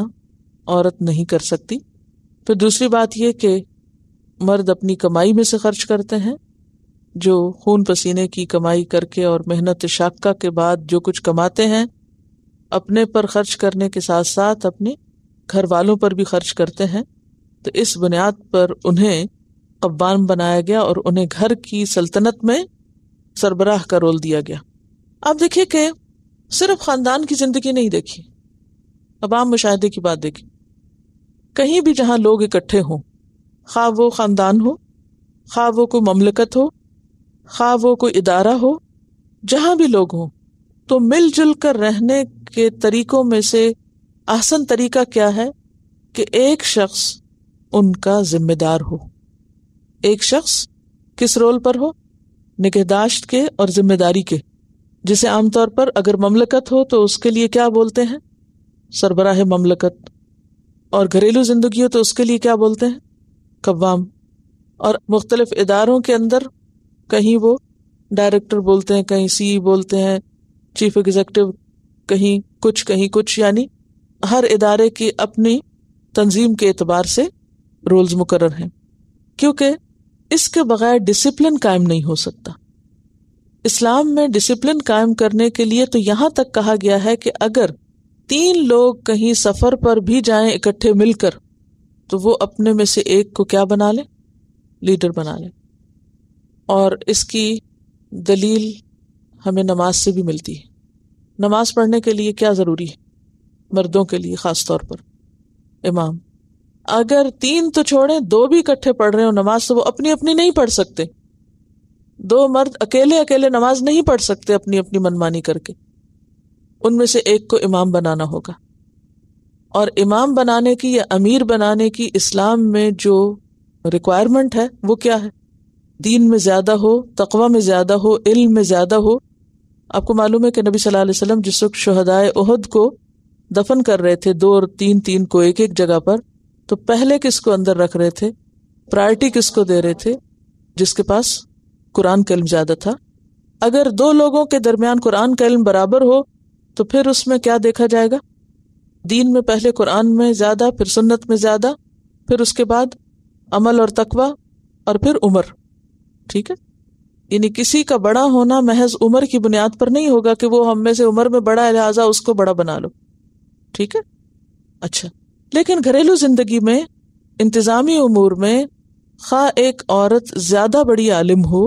औरत नहीं कर सकती फिर दूसरी बात यह कि मर्द अपनी कमाई में से खर्च करते हैं जो खून पसीने की कमाई करके और मेहनत शाक्का के बाद जो कुछ कमाते हैं अपने पर खर्च करने के साथ साथ अपने घर वालों पर भी खर्च करते हैं तो इस बुनियाद पर उन्हें कब्बान बनाया गया और उन्हें घर की सल्तनत में सरबराह का रोल दिया गया आप देखिए कि सिर्फ ख़ानदान की ज़िंदगी नहीं देखी अब आम मुशाहे की बात देखी कहीं भी जहां लोग इकट्ठे हों खा वो ख़ानदान हो खा वो कोई ममलकत हो खा वो कोई इदारा हो जहां भी लोग हों तो मिलजुल कर रहने के तरीकों में से आसन तरीका क्या है कि एक शख्स उनका जिम्मेदार हो एक शख्स किस रोल पर हो निगहदाश्त के और जिम्मेदारी के जिसे आमतौर पर अगर ममलकत हो तो उसके लिए क्या बोलते हैं सरबराह ममलकत और घरेलू जिंदगी हो तो उसके लिए क्या बोलते हैं कवाम और मुख्तलिफ इदारों के अंदर कहीं वो डायरेक्टर बोलते हैं कहीं सी बोलते हैं चीफ एग्जीक्यूटिव कहीं कुछ कहीं कुछ यानी हर इदारे की अपनी तंजीम के अतबार से रोल्स मुकर हैं क्योंकि इसके बगैर डिसिप्लिन कायम नहीं हो सकता इस्लाम में डिसिप्लिन कायम करने के लिए तो यहां तक कहा गया है कि अगर तीन लोग कहीं सफर पर भी जाए इकट्ठे मिलकर तो वो अपने में से एक को क्या बना ले लीडर बना ले और इसकी दलील हमें नमाज से भी मिलती है नमाज पढ़ने के लिए क्या ज़रूरी है मर्दों के लिए ख़ास तौर पर इमाम अगर तीन तो छोड़े दो भी इकट्ठे पढ़ रहे हो नमाज तो वो अपनी अपनी नहीं पढ़ सकते दो मर्द अकेले अकेले नमाज नहीं पढ़ सकते अपनी अपनी मनमानी करके उनमें से एक को इमाम बनाना होगा और इमाम बनाने की या अमीर बनाने की इस्लाम में जो रिक्वायरमेंट है वो क्या है दीन में ज़्यादा हो तकवा में ज़्यादा हो इल्म में ज़्यादा हो आपको मालूम है कि नबी सल अलैहि जिस वक्त शहदाय उहद को दफन कर रहे थे दो और तीन तीन को एक एक जगह पर तो पहले किसको अंदर रख रहे थे प्रायोरिटी किसको दे रहे थे जिसके पास कुरान कलम ज़्यादा था अगर दो लोगों के दरमियान कुरान का इलम बराबर हो तो फिर उसमें क्या देखा जाएगा दीन में पहले कुरान में ज़्यादा फिर सुन्नत में ज़्यादा फिर उसके बाद अमल और तकवा और फिर उम्र ठीक है यानी किसी का बड़ा होना महज उम्र की बुनियाद पर नहीं होगा कि वो हम में से उम्र में बड़ा लिहाजा उसको बड़ा बना लो ठीक है अच्छा लेकिन घरेलू जिंदगी में इंतज़ामी उमूर में खा एक औरत ज़्यादा बड़ी आलिम हो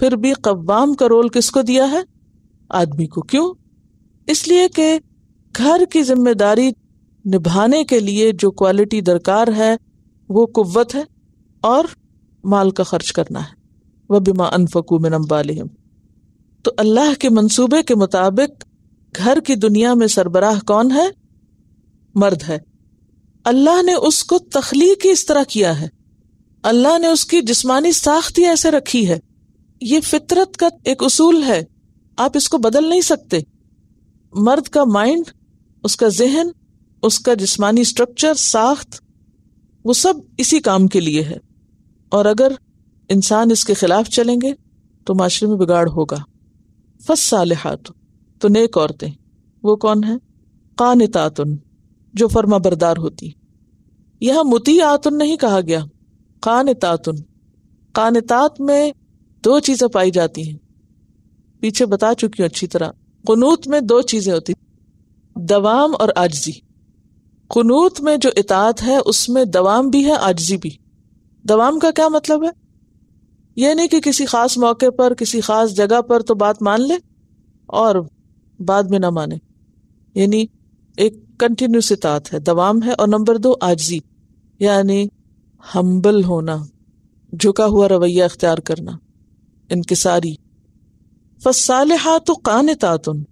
फिर भी कवाम का रोल किसको दिया है आदमी को क्यों इसलिए कि घर की जिम्मेदारी निभाने के लिए जो क्वालिटी दरकार है वो कुत है और माल का खर्च करना है वह बिमा अनफकू में नम तो अल्लाह के मंसूबे के मुताबिक घर की दुनिया में सरबराह कौन है मर्द है अल्लाह ने उसको तख्लीक इस तरह किया है अल्लाह ने उसकी जिस्मानी साख्त ही ऐसे रखी है ये फितरत का एक उसूल है आप इसको बदल नहीं सकते मर्द का माइंड उसका जहन उसका जिस्मानी स्ट्रक्चर साख्त वो सब इसी काम के लिए है और अगर इंसान इसके खिलाफ चलेंगे तो माशरे में बिगाड़ होगा फस साल तो नेक औरतें वो कौन है कानतातुन जो फर्मा बरदार होती यह मुती आतुन नहीं कहा गया कानतातुन कानतात में दो चीज़ें पाई जाती हैं पीछे बता चुकी हूं अच्छी तरह कनूत में दो चीज़ें होती दवाम और आजजी कनूत में जो इतात है उसमें दवाम भी है आजजी भी दवाम का क्या मतलब है यह नहीं कि किसी खास मौके पर किसी खास जगह पर तो बात मान ले और बाद में ना माने यानी एक कंटिन्यूस इतात है दवाम है और नंबर दो आजी यानी हम्बल होना झुका हुआ रवैया अख्तियार करना इनकसारी फसालहात कानतातुन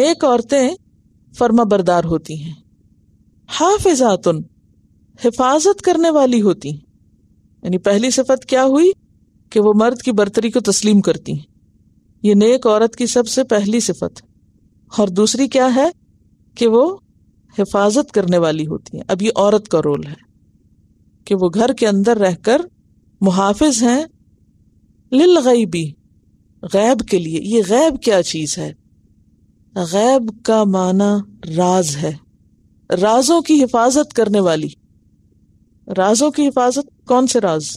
नेक औरतें फर्मा बरदार होती हैं हाफिजातुन हिफाजत करने वाली होती हैं यानी पहली सिफत क्या हुई कि वो मर्द की बर्तरी को तस्लीम करती हैं ये नेक औरत की सबसे पहली सिफत और दूसरी क्या है कि वो हिफाजत करने वाली होती हैं अब ये औरत का रोल है कि वो घर के अंदर रहकर मुहाफिज हैं लिल गईबी गैब के लिए ये गैब क्या चीज़ है गैब का माना राज है राजों की हिफाजत करने वाली राजों की हिफाजत कौन से राज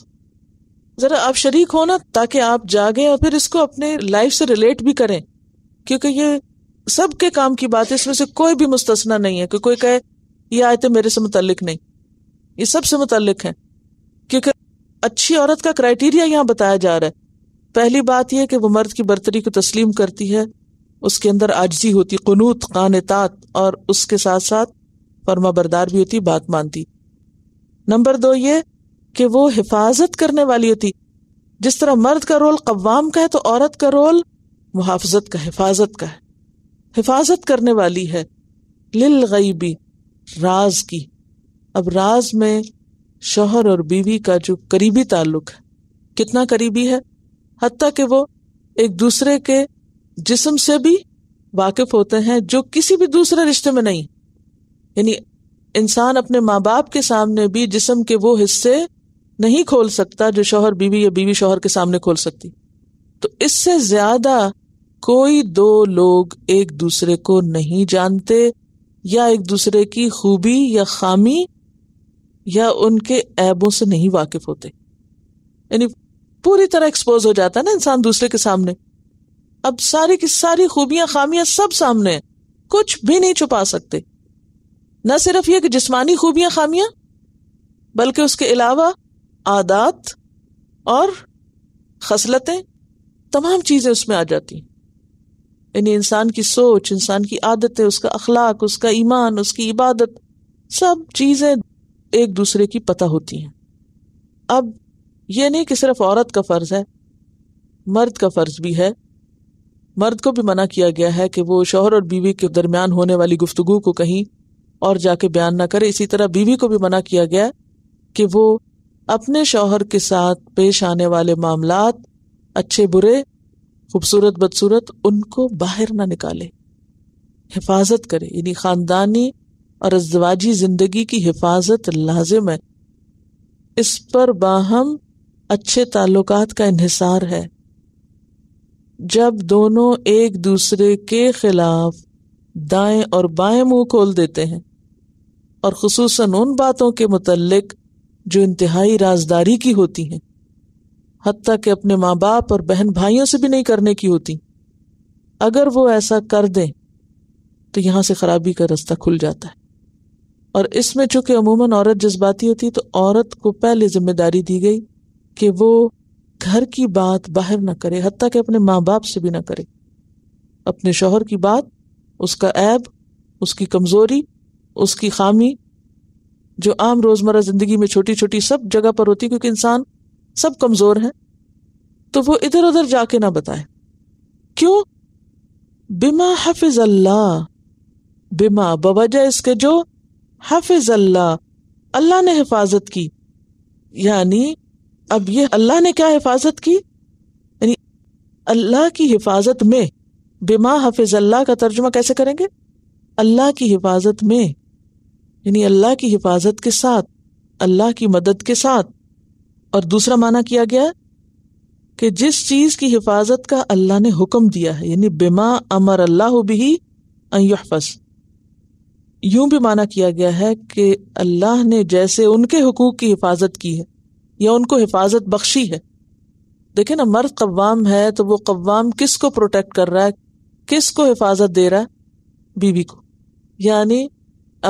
जरा आप शरीक हो ना ताकि आप जागे और फिर इसको अपने लाइफ से रिलेट भी करें क्योंकि ये सब के काम की बात है इसमें से कोई भी मुस्तना नहीं है कि कोई कहे ये आए तो मेरे से मुतलिक नहीं ये सब से मुतलिक हैं क्योंकि अच्छी औरत का क्राइटेरिया यहां बताया जा रहा है पहली बात यह कि वह मर्द की बर्तरी को तस्लीम करती है उसके अंदर आजजी होती कनूत कानतात और उसके साथ साथ फर्मा बरदार भी होती बात मानती नंबर दो ये कि वो हिफाजत करने वाली होती जिस तरह मर्द का रोल कवाम का है तो औरत का रोल मुहाफजत का हिफाजत का है हिफाजत करने वाली है लिल गईबी राज की अब राज में शोहर और बीवी का जो करीबी ताल्लुक है कितना करीबी है हती कि वो एक दूसरे के जिसम से भी वाकिफ होते हैं जो किसी भी दूसरे रिश्ते में नहीं यानी इंसान अपने माँ बाप के सामने भी जिसम के वो हिस्से नहीं खोल सकता जो शोहर बीवी या बीवी शोहर के सामने खोल सकती तो इससे ज्यादा कोई दो लोग एक दूसरे को नहीं जानते या एक दूसरे की खूबी या खामी या उनके ऐबों से नहीं वाकिफ होते यानी पूरी तरह एक्सपोज हो जाता है ना इंसान दूसरे के सामने अब सारी की सारी खूबियां खामियां सब सामने हैं कुछ भी नहीं छुपा सकते न सिर्फ ये कि जिस्मानी खूबियां खामियां बल्कि उसके अलावा आदात और खसलतें तमाम चीजें उसमें आ जाती हैं यानी इंसान की सोच इंसान की आदतें उसका अखलाक उसका ईमान उसकी इबादत सब चीजें एक दूसरे की पता होती हैं अब यह नहीं कि सिर्फ औरत का फर्ज है मर्द का फर्ज भी है मर्द को भी मना किया गया है कि वो शोहर और बीवी के दरमियान होने वाली गुफ्तगु को कहीं और जाके बयान ना करे इसी तरह बीवी को भी मना किया गया कि वो अपने शोहर के साथ पेश आने वाले मामलात अच्छे बुरे खूबसूरत बदसूरत उनको बाहर ना निकाले हिफाजत करे यानी खानदानी और अजवाजी जिंदगी की हिफाजत लाजिम है इस पर बाहम अच्छे ताल्लुक का इहिसार है जब दोनों एक दूसरे के खिलाफ दाएं और बाएं मुंह खोल देते हैं और खसूस उन बातों के मुतलक जो इंतहाई राजदारी की होती हैं हती कि अपने माँ बाप और बहन भाइयों से भी नहीं करने की होती अगर वो ऐसा कर दें तो यहाँ से खराबी का रास्ता खुल जाता है और इसमें चूंकि अमूमन औरत जज्बाती होती है तो औरत को पहले जिम्मेदारी दी गई कि वो घर की बात बाहर ना करे हती कि अपने माँ बाप से भी ना करे अपने शोहर की बात उसका ऐब उसकी कमज़ोरी उसकी खामी जो आम रोज़मर्रा ज़िंदगी में छोटी छोटी सब जगह पर होती क्योंकि इंसान सब कमजोर हैं तो वो इधर उधर जाके ना बताए क्यों बिमा हफिज अल्लाह बिमा बवजह इसके जो हफिज अल्लाह अल्लाह ने हिफाजत की यानी अब ये अल्लाह ने क्या हिफाजत की यानी अल्लाह की हिफाजत में बिमा हफिज अल्लाह का तर्जुमा कैसे करेंगे अल्लाह की हिफाजत में यानी अल्लाह की हिफाजत के साथ अल्लाह की मदद के साथ और दूसरा माना किया गया कि जिस चीज की हिफाजत का अल्लाह ने हुक्म दिया है यानी बिमा अमर अल्लाह भी अयफस यूं भी माना किया गया है कि अल्लाह ने जैसे उनके हकूक की हिफाजत की है या उनको हिफाजत बख्शी है देखे ना मर्द कव्वाम है तो वो कव्वाम किस को प्रोटेक्ट कर रहा है किस को हिफाजत दे रहा है बीवी को यानी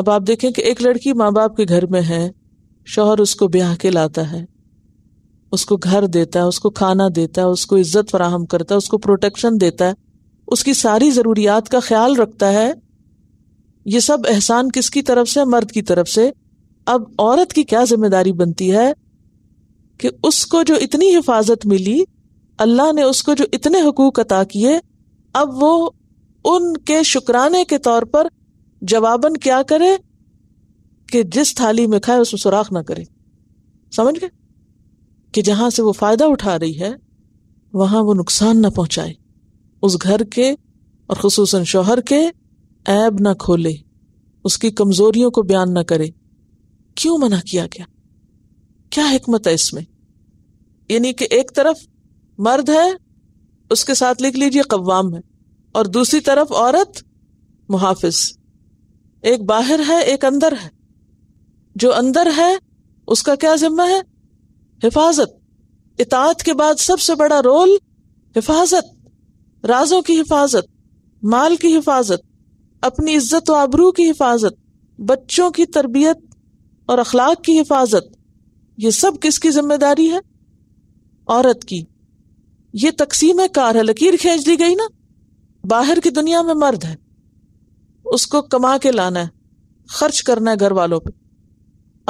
अब आप देखें कि एक लड़की माँ बाप के घर में है शोहर उसको ब्याह के लाता है उसको घर देता है उसको खाना देता है उसको इज्जत फराहम करता है उसको प्रोटेक्शन देता है उसकी सारी ज़रूरियात का ख्याल रखता है ये सब एहसान किसकी तरफ से मर्द की तरफ से अब औरत की क्या जिम्मेदारी बनती है कि उसको जो इतनी हिफाजत मिली अल्लाह ने उसको जो इतने हकूक अता किए अब वो उनके शुक्राने के तौर पर जवाबन क्या करे कि जिस थाली में खाए उसमें सुराख ना करे समझ गए कि जहां से वो फ़ायदा उठा रही है वहां वो नुकसान ना पहुंचाए उस घर के और खसूस शोहर के ऐब ना खोले उसकी कमज़ोरियों को बयान ना करे क्यों मना किया गया क्या हमत है इसमें यानी कि एक तरफ मर्द है उसके साथ लिख लीजिए कव्वाम है और दूसरी तरफ औरत मुहाफिज एक बाहर है एक अंदर है जो अंदर है उसका क्या जिम्मा है हिफाजत इतात के बाद सबसे बड़ा रोल हिफाजत राजों की हिफाजत माल की हिफाजत अपनी इज्जत आबरू की हिफाजत बच्चों की तरबियत और अखलाक की हिफाजत यह सब किसकी जिम्मेदारी है औरत की यह तकसीम है कार है लकीर खींच दी गई ना बाहर की दुनिया में मर्द है उसको कमा के लाना है खर्च करना है घर वालों पर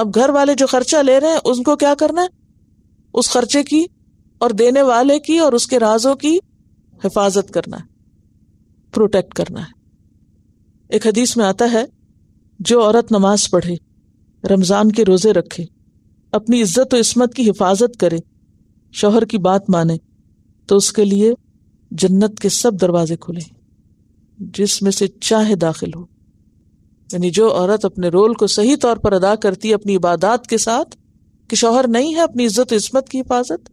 अब घर वाले जो खर्चा ले रहे हैं उनको क्या करना है उस खर्चे की और देने वाले की और उसके राजों की हिफाजत करना है प्रोटेक्ट करना है एक हदीस में आता है जो औरत नमाज पढ़े रमज़ान के रोज़े रखे अपनी इज्जत और इसमत की हिफाजत करे शोहर की बात माने तो उसके लिए जन्नत के सब दरवाजे खुले जिसमें से चाहे दाखिल हो यानी जो औरत अपने रोल को सही तौर पर अदा करती है अपनी इबादत के साथ कि शौहर नहीं है अपनी इज्जत इस्मत की हिफाजत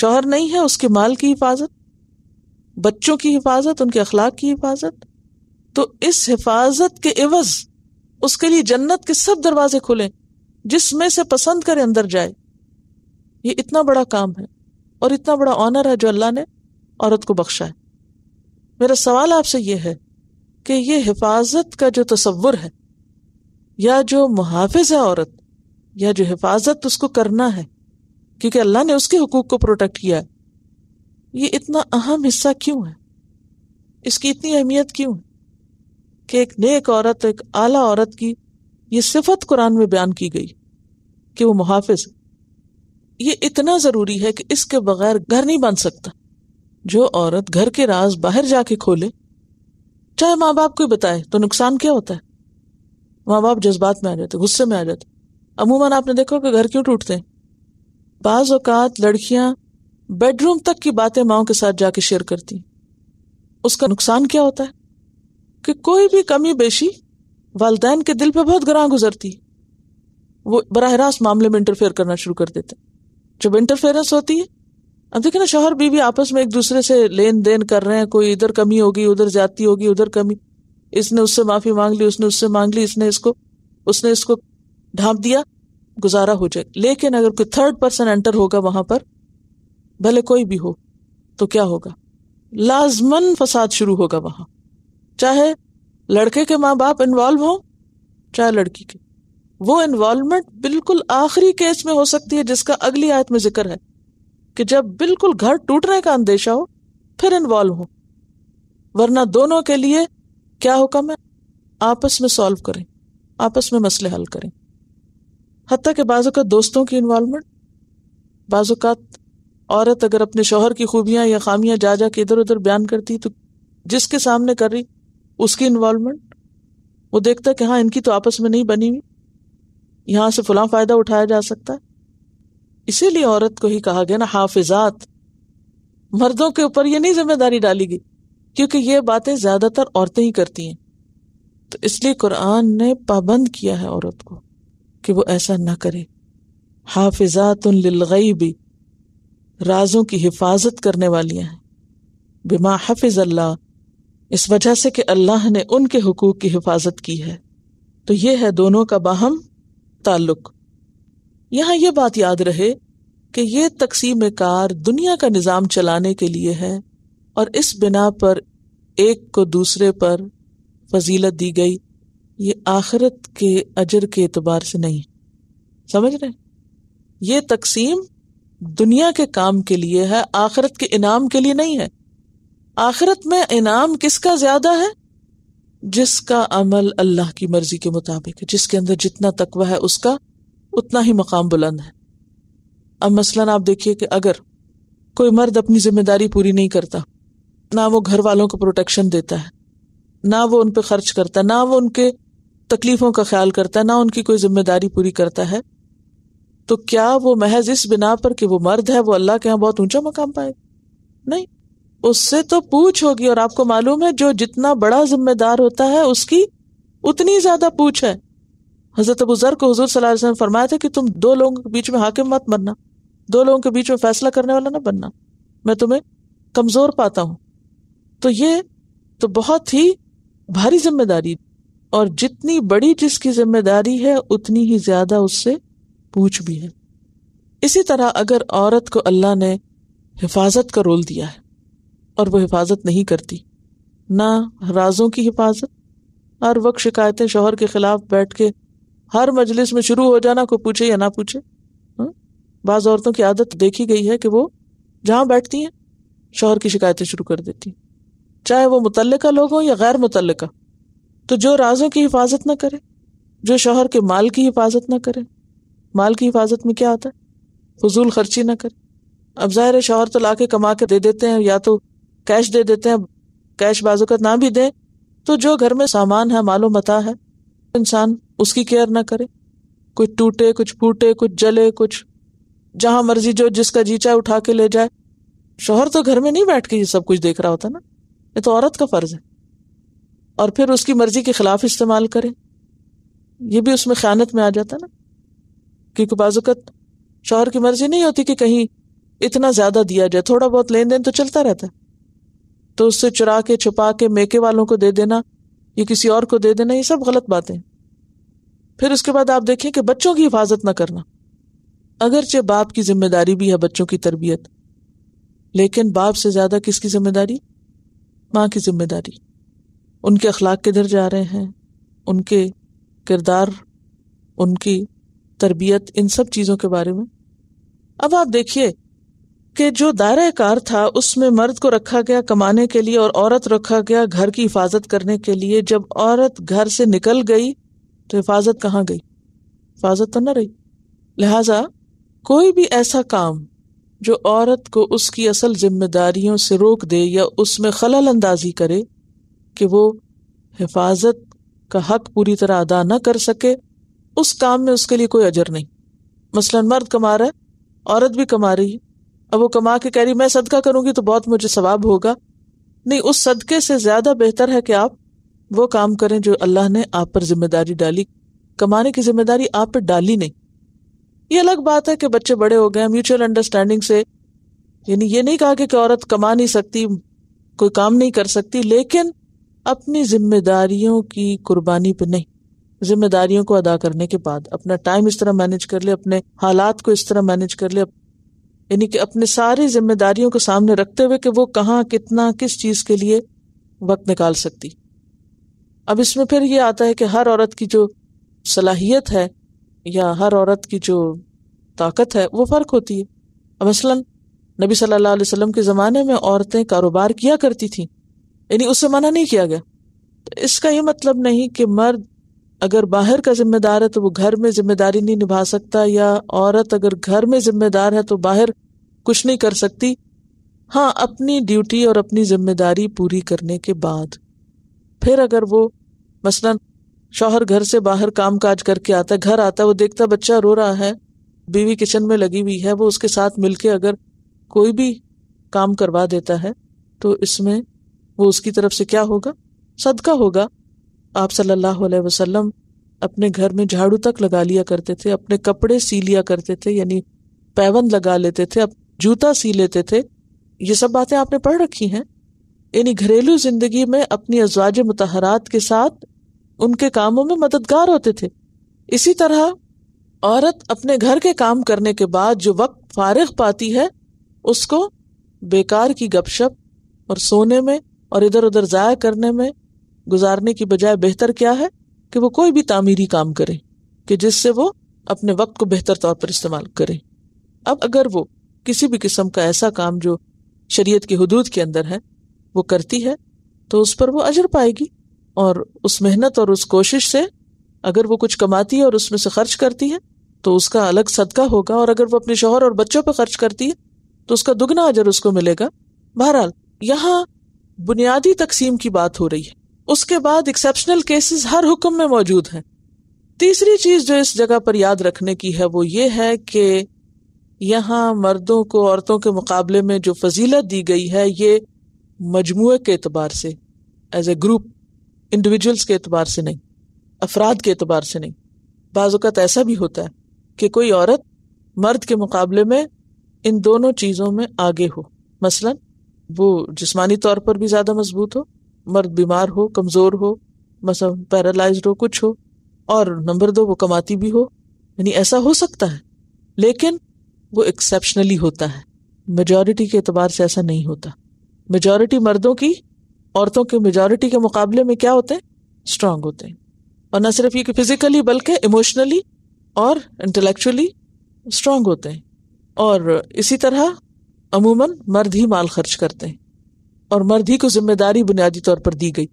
शौहर नहीं है उसके माल की हिफाजत बच्चों की हिफाजत उनके अखलाक की हिफाजत तो इस हिफाजत के एवज उसके लिए जन्नत के सब दरवाजे खुले जिसमें से पसंद करे अंदर जाए ये इतना बड़ा काम है और इतना बड़ा ऑनर है जो अल्लाह ने औरत को बख्शा है मेरा सवाल आपसे यह है कि यह हिफाजत का जो तस्वुर है या जो मुहाफिज है औरत या जो हिफाजत उसको करना है क्योंकि अल्लाह ने उसके हकूक को प्रोटेक्ट किया है ये इतना अहम हिस्सा क्यों है इसकी इतनी अहमियत क्यों है कि एक नेक औरत एक आला औरत की ये सिफत कुरान में बयान की गई कि वो मुहाफ़ है ये इतना ज़रूरी है कि इसके बगैर घर नहीं बन सकता जो औरत घर के राज बाहर जाके खोले चाहे माँ बाप को बताए तो नुकसान क्या होता है माँ बाप जज्बात में आ जाते गुस्से में आ जाते अमूमन आपने देखो कि घर क्यों टूटते हैं बाज़ अवत बेडरूम तक की बातें माओ के साथ जाके शेयर करती उसका नुकसान क्या होता है कि कोई भी कमी बेशी वालदेन के दिल पर बहुत ग्रां गुजरती वो बरह रास्त मामले में इंटरफेयर करना शुरू कर देते जब इंटरफेरेंस होती है अब देखे ना शोहर बीवी आपस में एक दूसरे से लेन देन कर रहे हैं कोई इधर कमी होगी उधर जाती होगी उधर कमी इसने उससे माफी मांग ली उसने उससे मांग ली इसने इसको उसने इसको ढांप दिया गुजारा हो जाए लेकिन अगर कोई थर्ड पर्सन एंटर होगा वहां पर भले कोई भी हो तो क्या होगा लाजमन फसाद शुरू होगा वहां चाहे लड़के के माँ बाप इन्वॉल्व हों चाहे लड़की के वो इन्वॉल्वमेंट बिल्कुल आखिरी केस में हो सकती है जिसका अगली आयत में जिक्र है कि जब बिल्कुल घर टूटने का अंदेशा हो फिर इन्वॉल्व हो वरना दोनों के लिए क्या हुक्म है आपस में सॉल्व करें आपस में मसले हल करें हती कि बाज़ात दोस्तों की इन्वॉलमेंट बाज़ात औरत अगर अपने शोहर की खूबियां या खामियां जा जा के इधर उधर बयान करती तो जिसके सामने कर रही उसकी इन्वॉलमेंट वो देखता कि हाँ इनकी तो आपस में नहीं बनी हुई यहां से फलां फ़ायदा उठाया जा सकता है इसीलिए औरत को ही कहा गया ना हाफिजात मर्दों के ऊपर ये नहीं जिम्मेदारी डाली गई क्योंकि ये बातें ज़्यादातर औरतें ही करती हैं तो इसलिए कुरान ने पाबंद किया है औरत को कि वो ऐसा ना करे हाफिजात हाफिज़ातुन भी राजों की हिफाजत करने वालियां हैं बिमा हफिज अल्लाह इस वजह से कि अल्लाह ने उनके हकूक़ की हिफाजत की है तो ये है दोनों का बाहम ताल्लुक यहां ये बात याद रहे कि ये तकसीम कार दुनिया का निज़ाम चलाने के लिए है और इस बिना पर एक को दूसरे पर फजीलत दी गई ये आखिरत के अजर के एतबार से नहीं समझ रहे ये तकसीम दुनिया के काम के लिए है आखिरत के इनाम के लिए नहीं है आखिरत में इनाम किसका ज्यादा है जिसका अमल अल्लाह की मर्जी के मुताबिक है जिसके अंदर जितना तकवा है उसका उतना ही मकाम बुलंद है अब मसलन आप देखिए कि अगर कोई मर्द अपनी जिम्मेदारी पूरी नहीं करता ना वो घर वालों को प्रोटेक्शन देता है ना वो उन पर खर्च करता ना वो उनके तकलीफ़ों का ख्याल करता है ना उनकी कोई जिम्मेदारी पूरी करता है तो क्या वो महज इस बिना पर कि वो मर्द है वो अल्लाह के यहाँ बहुत ऊंचा मकाम पाए नहीं उससे तो पूछ होगी और आपको मालूम है जो जितना बड़ा जिम्मेदार होता है उसकी उतनी ज्यादा पूछ है हजरत अबू जर को हजूर सला फरमाया था कि तुम दो लोगों के बीच में हाकिम मत बनना दो लोगों के बीच में फैसला करने वाला ना बनना मैं तुम्हें कमजोर पाता हूं तो ये तो बहुत ही भारी जिम्मेदारी और जितनी बड़ी जिसकी जिम्मेदारी है उतनी ही ज्यादा उससे पूछ भी है इसी तरह अगर औरत को अल्लाह ने हिफाजत का रोल दिया है और वो हिफाजत नहीं करती ना राजों की हिफाजत हर वक्त शिकायतें शोहर के खिलाफ बैठ के हर मजलिस में शुरू हो जाना को पूछे या ना पूछे हाँ? बाज़ औरतों की आदत देखी गई है कि वो जहाँ बैठती हैं शोहर की शिकायतें शुरू कर देती चाहे वो मुतलका लोग हों या गैर मुतलका तो जो राजों की हिफाजत ना करे जो शोहर के माल की हिफाजत ना करे माल की हिफाजत में क्या आता है फजूल खर्ची ना करे अब जाहिर है शोहर तो ला के कमा के दे देते हैं या तो कैश दे देते हैं कैश बाजू का ना भी दें तो जो घर में सामान है मालो मता है इंसान उसकी केयर ना करे कुछ टूटे कुछ फूटे कुछ जले कुछ जहां मर्जी जो जिसका जीचा उठा के ले जाए शोहर तो घर में नहीं बैठ के ये सब कुछ देख रहा होता ना ये तो औरत का फर्ज है और फिर उसकी मर्जी के खिलाफ इस्तेमाल करें ये भी उसमें ख्यानत में आ जाता ना क्योंकि बाजुकत शोहर की मर्जी नहीं होती कि कहीं इतना ज्यादा दिया जाए थोड़ा बहुत लेन देन तो चलता रहता है तो उससे चुरा के छुपा के मेके वालों को दे देना या किसी और को दे देना ये सब गलत बातें फिर उसके बाद आप देखें कि बच्चों की हिफाजत ना करना अगरचे बाप की जिम्मेदारी भी है बच्चों की तरबियत लेकिन बाप से ज्यादा किसकी जिम्मेदारी माँ की जिम्मेदारी उनके अखलाक किधर जा रहे हैं उनके किरदार उनकी तरबियत इन सब चीज़ों के बारे में अब आप देखिए कि जो दायरा कार था उसमें मर्द को रखा गया कमाने के लिए और औरत रखा गया घर की हिफाजत करने के लिए जब औरत घर से निकल गई तो हिफाजत कहाँ गई हिफाजत तो न रही लिहाजा कोई भी ऐसा काम जो औरत को उसकी असल जिम्मेदारियों से रोक दे या उसमें खलल अंदाजी करे कि वो हिफाजत का हक पूरी तरह अदा ना कर सके उस काम में उसके लिए कोई अजर नहीं मसलन मर्द कमा रहा है औरत भी कमा रही है अब वो कमा के कह रही मैं सदका करूंगी तो बहुत मुझे सवाब होगा नहीं उस सदके से ज्यादा बेहतर है कि आप वो काम करें जो अल्लाह ने आप पर जिम्मेदारी डाली कमाने की जिम्मेदारी आप पर डाली नहीं ये अलग बात है कि बच्चे बड़े हो गए म्यूचुअल अंडरस्टैंडिंग से यानी ये नहीं कहा कि औरत कमा नहीं सकती कोई काम नहीं कर सकती लेकिन अपनी जिम्मेदारियों की कुर्बानी पे नहीं जिम्मेदारियों को अदा करने के बाद अपना टाइम इस तरह मैनेज कर ले अपने हालात को इस तरह मैनेज कर ले यानी कि अपने सारी जिम्मेदारियों को सामने रखते हुए कि वो कहाँ कितना किस चीज़ के लिए वक्त निकाल सकती अब इसमें फिर ये आता है कि हर औरत की जो सलाहियत है या हर औरत की जो ताकत है वो फ़र्क होती है मसलन नबी सल्लल्लाहु अलैहि वसल्लम के ज़माने में औरतें कारोबार किया करती थीं यानी उससे मना नहीं किया गया तो इसका ये मतलब नहीं कि मर्द अगर बाहर का जिम्मेदार है तो वो घर में जिम्मेदारी नहीं निभा सकता या औरत अगर घर में जिम्मेदार है तो बाहर कुछ नहीं कर सकती हाँ अपनी ड्यूटी और अपनी जिम्मेदारी पूरी करने के बाद फिर अगर वो मसला शौहर घर से बाहर काम काज करके आता है घर आता है वो देखता बच्चा रो रहा है बीवी किचन में लगी हुई है वो उसके साथ मिलके अगर कोई भी काम करवा देता है तो इसमें वो उसकी तरफ से क्या होगा सदका होगा आप सल्लल्लाहु अलैहि वसल्लम अपने घर में झाड़ू तक लगा लिया करते थे अपने कपड़े सी लिया करते थे यानी पैवन लगा लेते थे अब जूता सी लेते थे ये सब बातें आपने पढ़ रखी हैं यानी घरेलू जिंदगी में अपनी अजवाज मतहरात के साथ उनके कामों में मददगार होते थे इसी तरह औरत अपने घर के काम करने के बाद जो वक्त फारिग पाती है उसको बेकार की गपशप और सोने में और इधर उधर ज़ाया करने में गुजारने की बजाय बेहतर क्या है कि वो कोई भी तामीरी काम करे कि जिससे वो अपने वक्त को बेहतर तौर पर इस्तेमाल करे अब अगर वो किसी भी किस्म का ऐसा काम जो शरीयत की हदूद के अंदर है वो करती है तो उस पर वो अजर पाएगी और उस मेहनत और उस कोशिश से अगर वो कुछ कमाती है और उसमें से खर्च करती है तो उसका अलग सदका होगा और अगर वो अपने शोहर और बच्चों पर खर्च करती है तो उसका दुगना अजर उसको मिलेगा बहरहाल यहाँ बुनियादी तकसीम की बात हो रही है उसके बाद एक्सेप्शनल केसेस हर हुक्म में मौजूद हैं तीसरी चीज जो इस जगह पर याद रखने की है वो ये है कि यहाँ मर्दों को औरतों के मुकाबले में जो फजीलत दी गई है ये मजमू के अतबार से एज ए ग्रुप इंडिविजुअल्स के अतबार से नहीं अफराद के अतबार से नहीं बाज़त ऐसा भी होता है कि कोई औरत मर्द के मुकाबले में इन दोनों चीज़ों में आगे हो मसलन वो जिसमानी तौर पर भी ज़्यादा मजबूत हो मर्द बीमार हो कमज़ोर हो मसलन मतलब पैरालाइज हो कुछ हो और नंबर दो वो कमाती भी हो यानी ऐसा हो सकता है लेकिन वो एक्सेप्शनली होता है मेजॉरिटी के अतबार से ऐसा नहीं होता मेजॉरिटी मर्दों की औरतों की मेजोरिटी के मुकाबले में क्या होते हैं स्ट्रांग होते हैं और न सिर्फ ये कि फिजिकली बल्कि इमोशनली और इंटेलेक्चुअली स्ट्रांग होते हैं और इसी तरह अमूमन मर्द ही माल खर्च करते हैं और मर्द ही को जिम्मेदारी बुनियादी तौर पर दी गई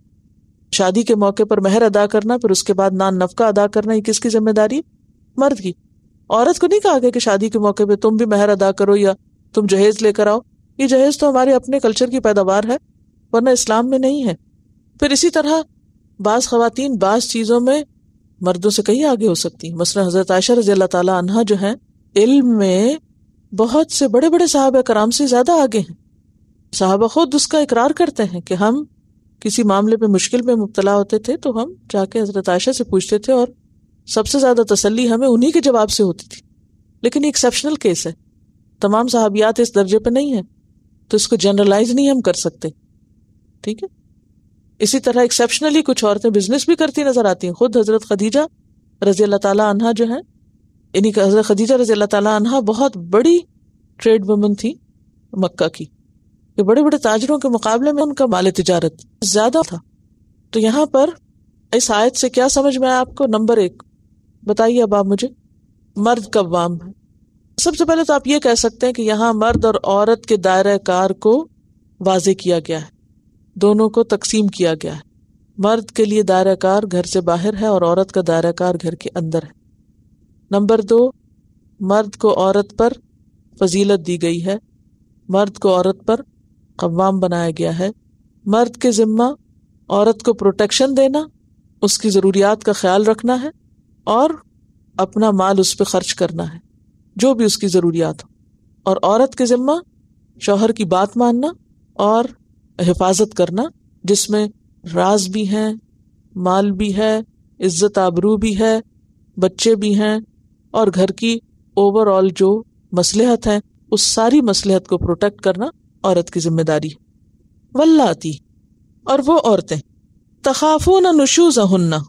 शादी के मौके पर मेहर अदा करना फिर उसके बाद नान नफका अदा करना ये किसकी जिम्मेदारी मर्द की औरत को नहीं कहा गया कि शादी के मौके पर तुम भी मेहर अदा करो या तुम जहेज लेकर आओ ये जहेज तो हमारे अपने कल्चर की पैदावार है वरना इस्लाम में नहीं है फिर इसी तरह बास खातन बास चीज़ों में मर्दों से कहीं आगे हो सकती हैं मसलन हजरत आयशा रजी अल्लाह तला जो हैं इल्म में बहुत से बड़े बड़े साहब कराम से ज्यादा आगे हैं साहब खुद उसका इकरार करते हैं कि हम किसी मामले में मुश्किल में मुबतला होते थे तो हम जाके हजरत आयशा से पूछते थे और सबसे ज्यादा तसली हमें उन्हीं के जवाब से होती थी लेकिन एक्सेप्शनल केस है तमाम साहबियात इस दर्जे पर नहीं है तो इसको जनरलाइज नहीं हम कर सकते ठीक है इसी तरह एक्सेप्शनली कुछ औरतें बिजनेस भी करती नजर आती हैं खुद हजरत खदीजा रजी अल्लाह तला जो है यानी हजरत खदीजा रजी अल्लाह तला बहुत बड़ी ट्रेड वमन थी मक्का की कि बड़े बड़े ताजरों के मुकाबले में उनका माल तजारत ज्यादा था तो यहाँ पर इस आयत से क्या समझ में आया आपको नंबर एक बताइए अब आप मुझे मर्द का वाम है सबसे पहले तो आप ये कह सकते हैं कि यहाँ मर्द और औरत के दायरा कार को वाज किया गया है दोनों को तकसीम किया गया है मर्द के लिए दायरा कार घर से बाहर है और औरत का दायरा कार घर के अंदर है नंबर दो मर्द को औरत पर फजीलत दी गई है मर्द को औरत पर कवाम बनाया गया है मर्द के ज़िम्मा औरत को प्रोटेक्शन देना उसकी ज़रूरियात का ख्याल रखना है और अपना माल उस पर खर्च करना है जो भी उसकी ज़रूरियात हो और औरत के ज़िम्मा शोहर की बात मानना और हिफाजत करना जिसमें राज भी हैं माल भी है इज्जत आबरू भी है बच्चे भी हैं और घर की ओवरऑल जो मसलहत है उस सारी मसलहत को प्रोटेक्ट करना औरत की जिम्मेदारी है वल्लाती और वो औरतें तखाफो न नशूज अहुन्ना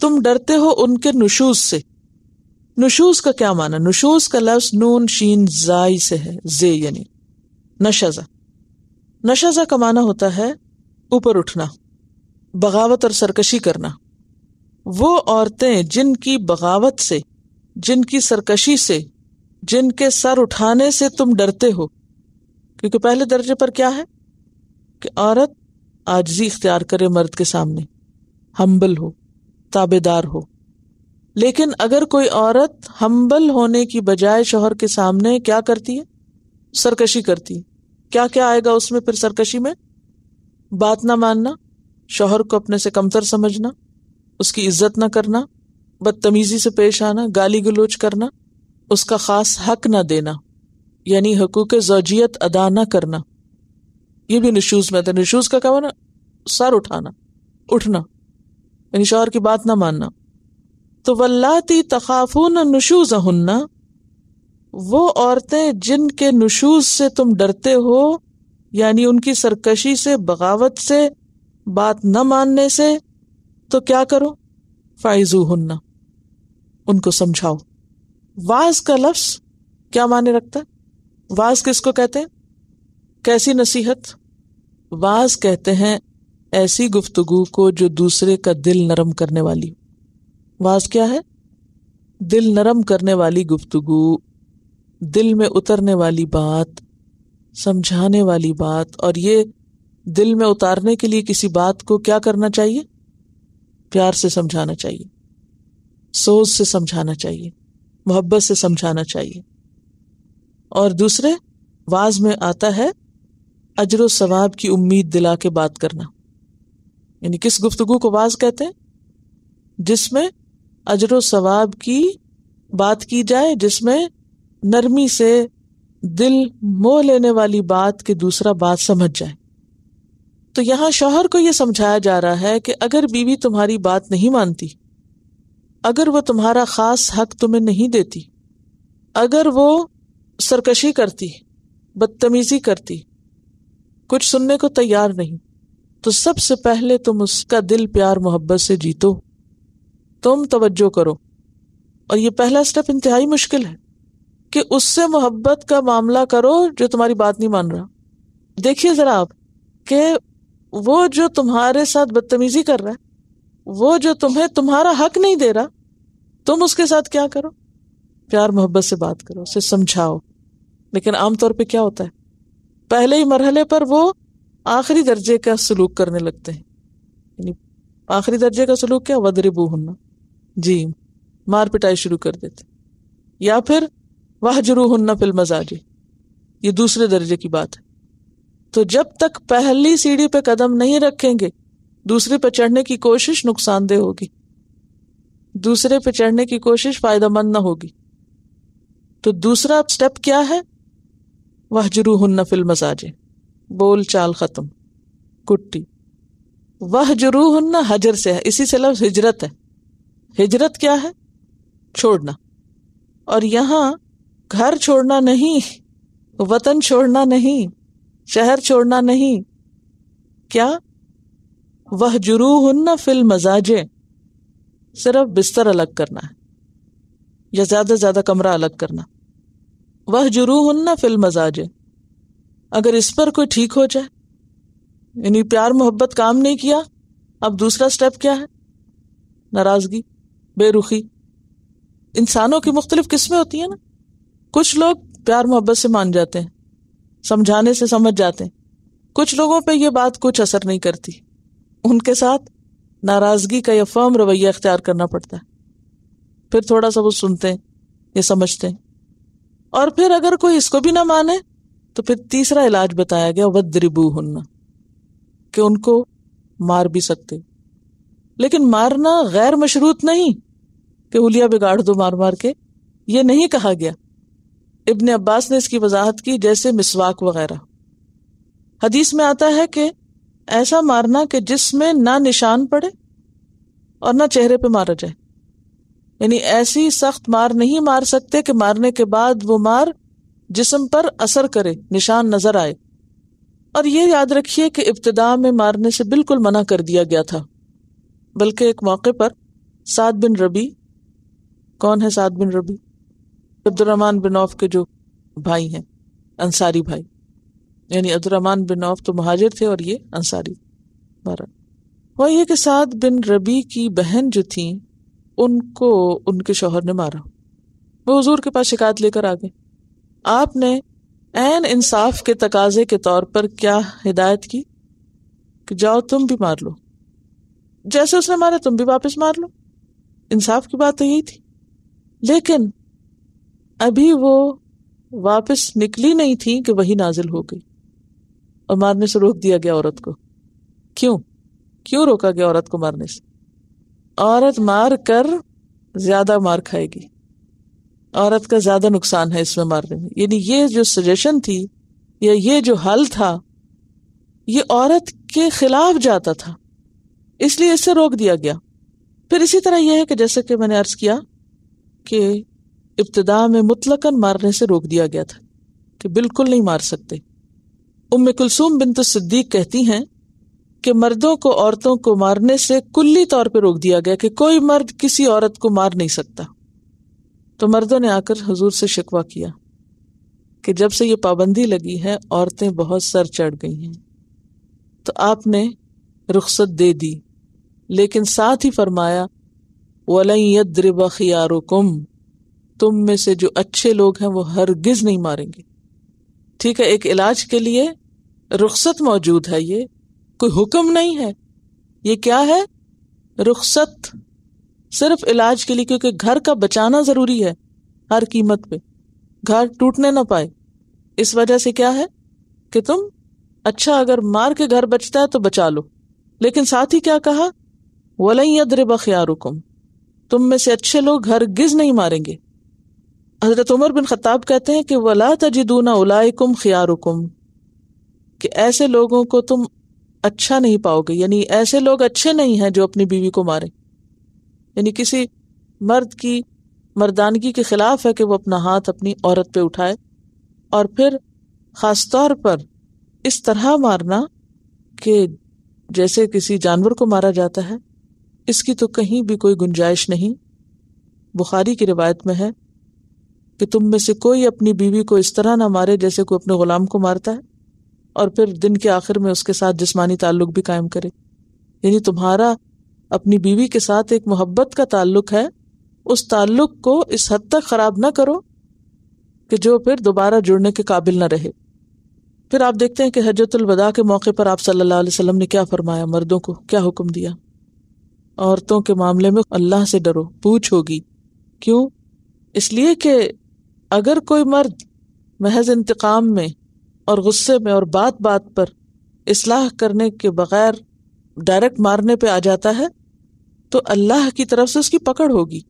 तुम डरते हो उनके नशूज से नशूज का क्या माना नशूज का लफ्ज नून शीन जाय से है जे यानी नशाजा नशाजा का माना होता है ऊपर उठना बगावत और सरकशी करना वो औरतें जिनकी बगावत से जिनकी सरकशी से जिनके सर उठाने से तुम डरते हो क्योंकि पहले दर्जे पर क्या है कि औरत आजी इख्तियार करे मर्द के सामने हम्बल हो ताबेदार हो लेकिन अगर कोई औरत हम्बल होने की बजाय शोहर के सामने क्या करती है सरकशी करती है क्या क्या आएगा उसमें फिर सरकशी में बात ना मानना शोहर को अपने से कमतर समझना उसकी इज्जत ना करना बदतमीज़ी से पेश आना गाली गलोच करना उसका ख़ास हक ना देना यानी हकूक जोजियत अदा ना करना ये भी नशूज़ में था है नशूज़ का क्या ना सर उठाना उठना यानी शोर की बात ना मानना तो वल्लाती तखाफून नशूज़ हन्ना वो औरतें जिनके नशूज से तुम डरते हो यानी उनकी सरकशी से बगावत से बात न मानने से तो क्या करो फाइजू हन्ना उनको समझाओ वाज का लफ्स क्या माने रखता है वाज किसको कहते हैं कैसी नसीहत वाज कहते हैं ऐसी गुफ्तगु को जो दूसरे का दिल नरम करने वाली वाज क्या है दिल नरम करने वाली गुफ्तगु दिल में उतरने वाली बात समझाने वाली बात और ये दिल में उतारने के लिए किसी बात को क्या करना चाहिए प्यार से समझाना चाहिए सोच से समझाना चाहिए मोहब्बत से समझाना चाहिए और दूसरे वाज में आता है अजर सवाब की उम्मीद दिला के बात करना यानी किस गुफ्तु को वाज कहते हैं जिसमें अजर सवाब की बात की जाए जिसमें नरमी से दिल मोह लेने वाली बात के दूसरा बात समझ जाए तो यहां शोहर को यह समझाया जा रहा है कि अगर बीवी तुम्हारी बात नहीं मानती अगर वो तुम्हारा ख़ास हक तुम्हें नहीं देती अगर वो सरकशी करती बदतमीज़ी करती कुछ सुनने को तैयार नहीं तो सबसे पहले तुम उसका दिल प्यार मोहब्बत से जीतो तुम तवज्जो करो और ये पहला स्टेप इंतहाई मुश्किल है कि उससे मोहब्बत का मामला करो जो तुम्हारी बात नहीं मान रहा देखिए ज़रा आप कि वो जो तुम्हारे साथ बदतमीज़ी कर रहा है वो जो तुम्हें तुम्हारा हक नहीं दे रहा तुम उसके साथ क्या करो प्यार मोहब्बत से बात करो उसे समझाओ लेकिन आमतौर पर क्या होता है पहले ही मरहले पर वो आखिरी दर्जे का सलूक करने लगते हैं आखिरी दर्जे का सलूक क्या वदरिबू होना जी मार पिटाई शुरू कर देते या फिर वह जरू हन्ना फिल मजाजी ये दूसरे दर्जे की बात है तो जब तक पहली सीढ़ी पे कदम नहीं रखेंगे दूसरे पर चढ़ने की कोशिश नुकसानदेह होगी दूसरे पर चढ़ने की कोशिश फायदा मंद ना होगी तो दूसरा स्टेप क्या है वह जुरूहन फिल मजाजे बोल चाल ख़त्म कुट्टी वह जुरूहन हजर से है इसी से लफ्ज हिजरत है हिजरत क्या है छोड़ना और यहां घर छोड़ना नहीं वतन छोड़ना नहीं शहर छोड़ना नहीं क्या वह जुरूहन्ना फिल मजाजे सिर्फ बिस्तर अलग करना है या ज़्यादा से ज़्यादा कमरा अलग करना वह जुरूहन्ना फिल मजाजे अगर इस पर कोई ठीक हो जाए यानी प्यार मोहब्बत काम नहीं किया अब दूसरा स्टेप क्या है नाराज़गी बेरुखी इंसानों की मुख्तलिफ किस्में होती हैं ना कुछ लोग प्यार मोहब्बत से मान जाते हैं समझाने से समझ जाते हैं कुछ लोगों पे ये बात कुछ असर नहीं करती उनके साथ नाराज़गी का यह फर्म रवैया अख्तियार करना पड़ता है फिर थोड़ा सा वो सुनते हैं ये समझते हैं और फिर अगर कोई इसको भी ना माने तो फिर तीसरा इलाज बताया गया वद्रिबू हन्ना कि उनको मार भी सकते लेकिन मारना गैर मशरूत नहीं कि हुलिया बिगाड़ दो मार मार के ये नहीं कहा गया इब्ने अब्बास ने इसकी वजाहत की जैसे मिसवाक वगैरह हदीस में आता है कि ऐसा मारना कि जिसमें ना निशान पड़े और ना चेहरे पे मारा जाए यानी ऐसी सख्त मार नहीं मार सकते कि मारने के बाद वो मार जिसम पर असर करे निशान नजर आए और ये याद रखिए कि इब्तदा में मारने से बिल्कुल मना कर दिया गया था बल्कि एक मौके पर साद बिन रबी कौन है साद बिन रबी अब्दुलरहमान बिन औफ के जो भाई हैं अंसारी भाई यानी अब्दुलरहमान बिन औफ तो महाजिर थे और ये अंसारी बारह वह यह कि साद बिन रबी की बहन जो थी उनको उनके शोहर ने मारा वो हजूर के पास शिकायत लेकर आ गए आपने एन इंसाफ के तकाजे के तौर पर क्या हिदायत की कि जाओ तुम भी मार लो जैसे उसने मारा तुम भी वापस मार लो इंसाफ की बात तो यही थी लेकिन अभी वो वापस निकली नहीं थी कि वही नाजिल हो गई और मारने से रोक दिया गया औरत को क्यों क्यों रोका गया औरत को मारने से औरत मार कर ज्यादा मार खाएगी औरत का ज्यादा नुकसान है इसमें मारने में यानी ये जो सजेशन थी या ये जो हल था ये औरत के खिलाफ जाता था इसलिए इसे रोक दिया गया फिर इसी तरह यह है कि जैसे कि मैंने अर्ज किया कि इब्तदा में मुतलकन मारने से रोक दिया गया था कि बिल्कुल नहीं मार सकते उम्म कुलसूम बिन तो सिद्दीक कहती हैं कि मर्दों को औरतों को मारने से कुल्ली तौर पर रोक दिया गया कि कोई मर्द किसी औरत को मार नहीं सकता तो मर्दों ने आकर हजूर से शिकवा किया कि जब से ये पाबंदी लगी है औरतें बहुत सर चढ़ गई हैं तो आपने रुख्सत दे दी लेकिन साथ ही फरमाया वलयद्रिब तुम में से जो अच्छे लोग हैं वो हरगिज नहीं मारेंगे ठीक है एक इलाज के लिए रुखसत मौजूद है ये कोई हुक्म नहीं है ये क्या है रुखसत सिर्फ इलाज के लिए क्योंकि घर का बचाना ज़रूरी है हर कीमत पे घर टूटने ना पाए इस वजह से क्या है कि तुम अच्छा अगर मार के घर बचता है तो बचा लो लेकिन साथ ही क्या कहा वलई यदरब ख्यारुकुम तुम में से अच्छे लोग घर गिज नहीं मारेंगे हजरत उमर बिन खत्ताब कहते हैं कि वला तजिदूना उलायकुम ख्यारुकुम कि ऐसे लोगों को तुम अच्छा नहीं पाओगे यानी ऐसे लोग अच्छे नहीं हैं जो अपनी बीवी को मारे यानी किसी मर्द की मर्दानगी के खिलाफ है कि वो अपना हाथ अपनी औरत पे उठाए और फिर ख़ास तौर पर इस तरह मारना कि जैसे किसी जानवर को मारा जाता है इसकी तो कहीं भी कोई गुंजाइश नहीं बुखारी की रिवायत में है कि तुम में से कोई अपनी बीवी को इस तरह ना मारे जैसे कोई अपने गुलाम को मारता है और फिर दिन के आखिर में उसके साथ जिसमानी ताल्लुक भी कायम करे यानी तुम्हारा अपनी बीवी के साथ एक मोहब्बत का ताल्लुक है उस ताल्लुक को इस हद तक खराब ना करो कि जो फिर दोबारा जुड़ने के काबिल ना रहे फिर आप देखते हैं कि हजरतुलवदा के मौके पर आप सल्लल्लाहु अलैहि वसल्लम ने क्या फरमाया मर्दों को क्या हुक्म दिया औरतों के मामले में अल्लाह से डरो पूछ होगी क्यों इसलिए कि अगर कोई मर्द महज इंतकाम में और गुस्से में और बात बात पर इसलाह करने के बगैर डायरेक्ट मारने पे आ जाता है तो अल्लाह की तरफ से उसकी पकड़ होगी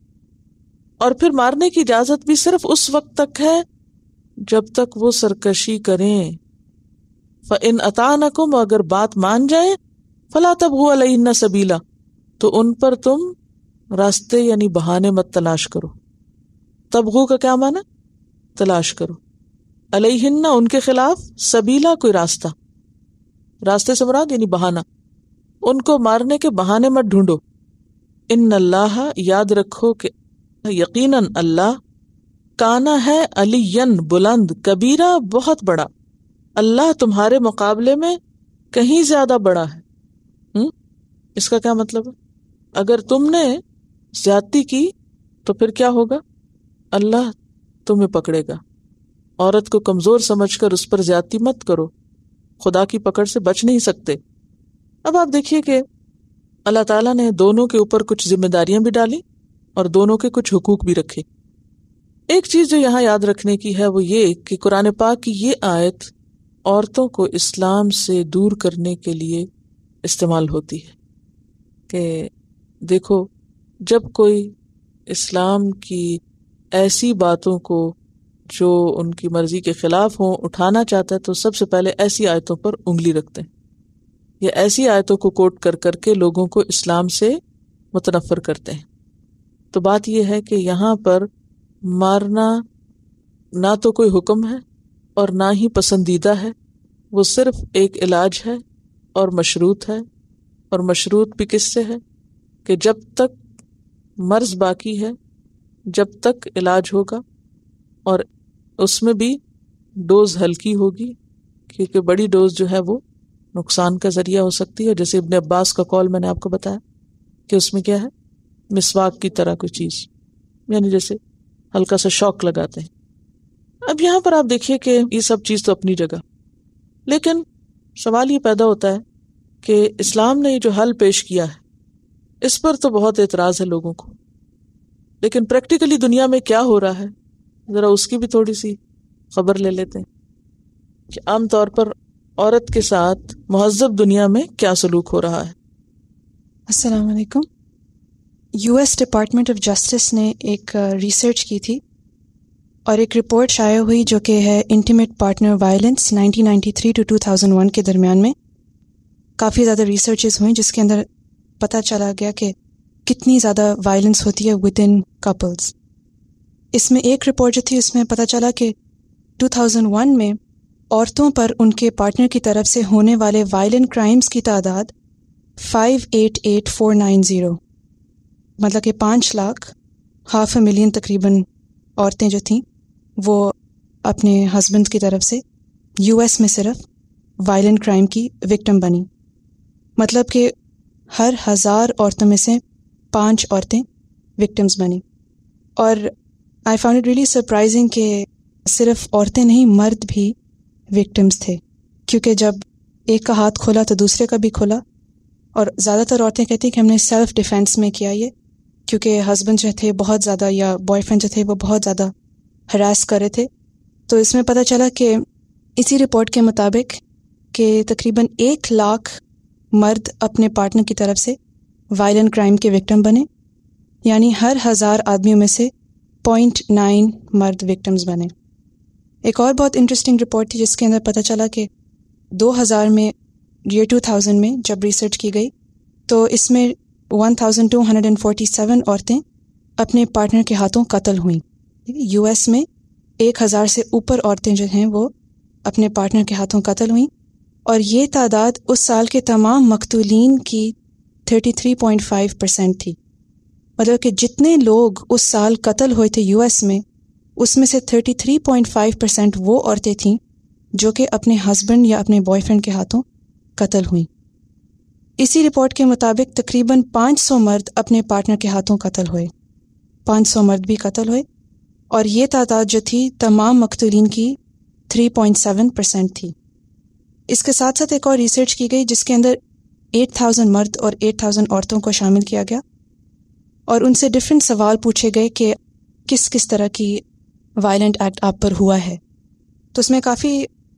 और फिर मारने की इजाज़त भी सिर्फ उस वक्त तक है जब तक वो सरकशी करें इन अतानकुम अगर बात मान जाए फला तब हुआ लन्ना सबीला तो उन पर तुम रास्ते यानी बहाने मत तलाश करो हु का क्या माना तलाश करो अलहिन्ना उनके खिलाफ सबीला कोई रास्ता रास्ते से मुराद यानी बहाना उनको मारने के बहाने मत ढूंढो इन अल्लाह याद रखो कि यकीनन अल्लाह काना है अली बुलंद कबीरा बहुत बड़ा अल्लाह तुम्हारे मुकाबले में कहीं ज्यादा बड़ा है हुँ? हम्म? इसका क्या मतलब है अगर तुमने ज्यादती की तो फिर क्या होगा अल्लाह तुम्हें पकड़ेगा औरत को कमज़ोर समझ कर उस पर ज्यादती मत करो खुदा की पकड़ से बच नहीं सकते अब आप देखिए कि अल्लाह तला ने दोनों के ऊपर कुछ जिम्मेदारियां भी डाली और दोनों के कुछ हकूक भी रखे एक चीज़ जो यहाँ याद रखने की है वो ये कि कुरान पाक की ये आयत औरतों को इस्लाम से दूर करने के लिए इस्तेमाल होती है कि देखो जब कोई इस्लाम की ऐसी बातों को जो उनकी मर्जी के खिलाफ हों उठाना चाहता है तो सबसे पहले ऐसी आयतों पर उंगली रखते हैं या ऐसी आयतों को कोट कर करके लोगों को इस्लाम से मुतनफ़र करते हैं तो बात यह है कि यहाँ पर मारना ना तो कोई हुक्म है और ना ही पसंदीदा है वो सिर्फ एक इलाज है और मशरूत है और मशरूत भी किससे है कि जब तक मर्ज बाकी है जब तक इलाज होगा और उसमें भी डोज हल्की होगी क्योंकि बड़ी डोज जो है वो नुकसान का ज़रिया हो सकती है जैसे इबन अब्बास का कॉल मैंने आपको बताया कि उसमें क्या है मिसवाक की तरह कोई चीज़ यानी जैसे हल्का सा शौक लगाते हैं अब यहाँ पर आप देखिए कि ये सब चीज़ तो अपनी जगह लेकिन सवाल ये पैदा होता है कि इस्लाम ने जो हल पेश किया है इस पर तो बहुत एतराज़ है लोगों को लेकिन प्रैक्टिकली दुनिया में क्या हो रहा है ज़रा उसकी भी थोड़ी सी खबर ले लेते हैं कि आमतौर पर औरत के साथ महजब दुनिया में क्या सलूक हो रहा है अस्सलाम वालेकुम यूएस डिपार्टमेंट ऑफ जस्टिस ने एक रिसर्च की थी और एक रिपोर्ट शाया हुई जो कि है इंटीमेट पार्टनर वायलेंस 1993 टू 2001 के दरमियान में काफ़ी ज़्यादा रिसर्चेस हुई जिसके अंदर पता चला गया कि कितनी ज़्यादा वायलेंस होती है विद इन कपल्स इसमें एक रिपोर्ट जो थी उसमें पता चला कि 2001 में औरतों पर उनके पार्टनर की तरफ से होने वाले वायलेंट क्राइम्स की तादाद 588490 मतलब कि पाँच लाख हाफ मिलियन तकरीबन औरतें जो थीं वो अपने हस्बैंड की तरफ से यूएस में सिर्फ वायलेंट क्राइम की विक्टम बनी मतलब कि हर हज़ार औरतों में से पांच औरतें विक्टिम्स बनी और I found it really surprising कि सिर्फ औरतें नहीं मर्द भी विक्टिम्स थे क्योंकि जब एक का हाथ खोला तो दूसरे का भी खोला और ज़्यादातर औरतें कहती कि हमने सेल्फ डिफेंस में किया ये क्योंकि हस्बैंड जो थे बहुत ज़्यादा या बॉयफ्रेंड जो थे वो बहुत ज़्यादा हरास कर रहे थे तो इसमें पता चला कि इसी रिपोर्ट के मुताबिक कि तकरीबन एक लाख मर्द अपने पार्टनर की तरफ से वायलेंट क्राइम के विक्टिम बने यानी हर हज़ार आदमियों में से पॉइंट नाइन मर्द विक्टम्स बने एक और बहुत इंटरेस्टिंग रिपोर्ट थी जिसके अंदर पता चला कि 2000 में ईयर 2000 में जब रिसर्च की गई तो इसमें 1247 औरतें अपने पार्टनर के हाथों कत्ल हुई यूएस में 1000 से ऊपर औरतें जो हैं वो अपने पार्टनर के हाथों कत्ल हुई और ये तादाद उस साल के तमाम मकतूलिन की 33.5 परसेंट थी मतलब कि जितने लोग उस साल कत्ल हुए थे यूएस में उसमें से 33.5 परसेंट वो औरतें थीं जो कि अपने हस्बैंड या अपने बॉयफ्रेंड के हाथों कत्ल हुई इसी रिपोर्ट के मुताबिक तकरीबन 500 मर्द अपने पार्टनर के हाथों कत्ल हुए 500 मर्द भी कत्ल हुए और ये तादाद जो थी तमाम मकतूलिन की 3.7 परसेंट थी इसके साथ साथ एक और रिसर्च की गई जिसके अंदर 8,000 मर्द और 8,000 औरतों को शामिल किया गया और उनसे डिफरेंट सवाल पूछे गए कि किस किस तरह की वायलेंट एक्ट आप पर हुआ है तो उसमें काफ़ी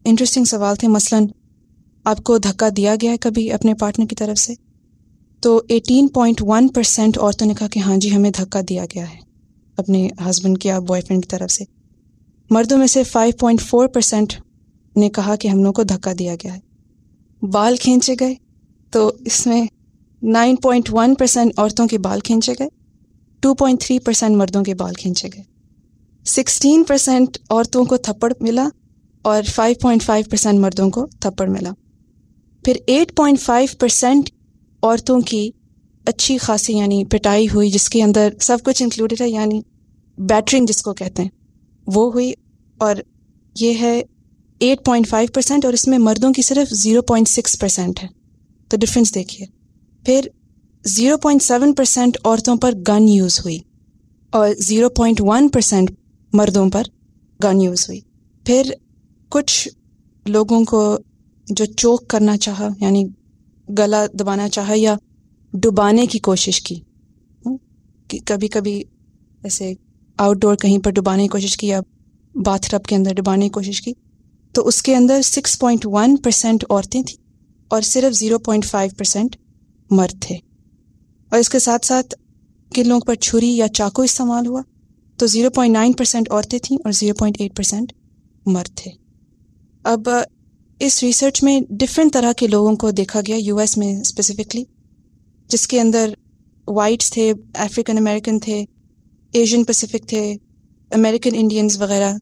इंटरेस्टिंग सवाल थे मसलन आपको धक्का दिया गया है कभी अपने पार्टनर की तरफ से तो 18.1 परसेंट औरतों ने कहा कि हाँ जी हमें धक्का दिया गया है अपने हस्बैंड की या बॉयफ्रेंड की तरफ से मर्दों में से 5.4 परसेंट ने कहा कि हम लोग को धक्का दिया गया है बाल खींचे गए तो इसमें 9.1 परसेंट औरतों के बाल खींचे गए 2.3 परसेंट मर्दों के बाल खींचे गए 16 परसेंट औरतों को थप्पड़ मिला और 5.5 परसेंट मर्दों को थप्पड़ मिला फिर 8.5 परसेंट औरतों की अच्छी खासी यानी पिटाई हुई जिसके अंदर सब कुछ इंक्लूडेड है यानी बैटरिंग जिसको कहते हैं वो हुई और ये है 8.5 परसेंट और इसमें मर्दों की सिर्फ 0.6 परसेंट है तो डिफरेंस देखिए फिर 0.7 परसेंट औरतों पर गन यूज़ हुई और 0.1 परसेंट मर्दों पर गन यूज़ हुई फिर कुछ लोगों को जो चोक करना चाहा यानी गला दबाना चाहा या डुबाने की कोशिश की हम्म, कि कभी कभी ऐसे आउटडोर कहीं पर डुबाने की कोशिश की या बाथरब के अंदर डुबाने की कोशिश की तो उसके अंदर 6.1 परसेंट औरतें थी और सिर्फ 0.5 परसेंट मर्द थे और इसके साथ साथ किन लोगों पर छुरी या चाकू इस्तेमाल हुआ तो 0.9 परसेंट औरतें थीं और 0.8 परसेंट मर्द थे अब इस रिसर्च में डिफरेंट तरह के लोगों को देखा गया यूएस में स्पेसिफिकली जिसके अंदर वाइट्स थे अफ्रीकन अमेरिकन थे एशियन पैसिफिक थे अमेरिकन इंडियंस वगैरह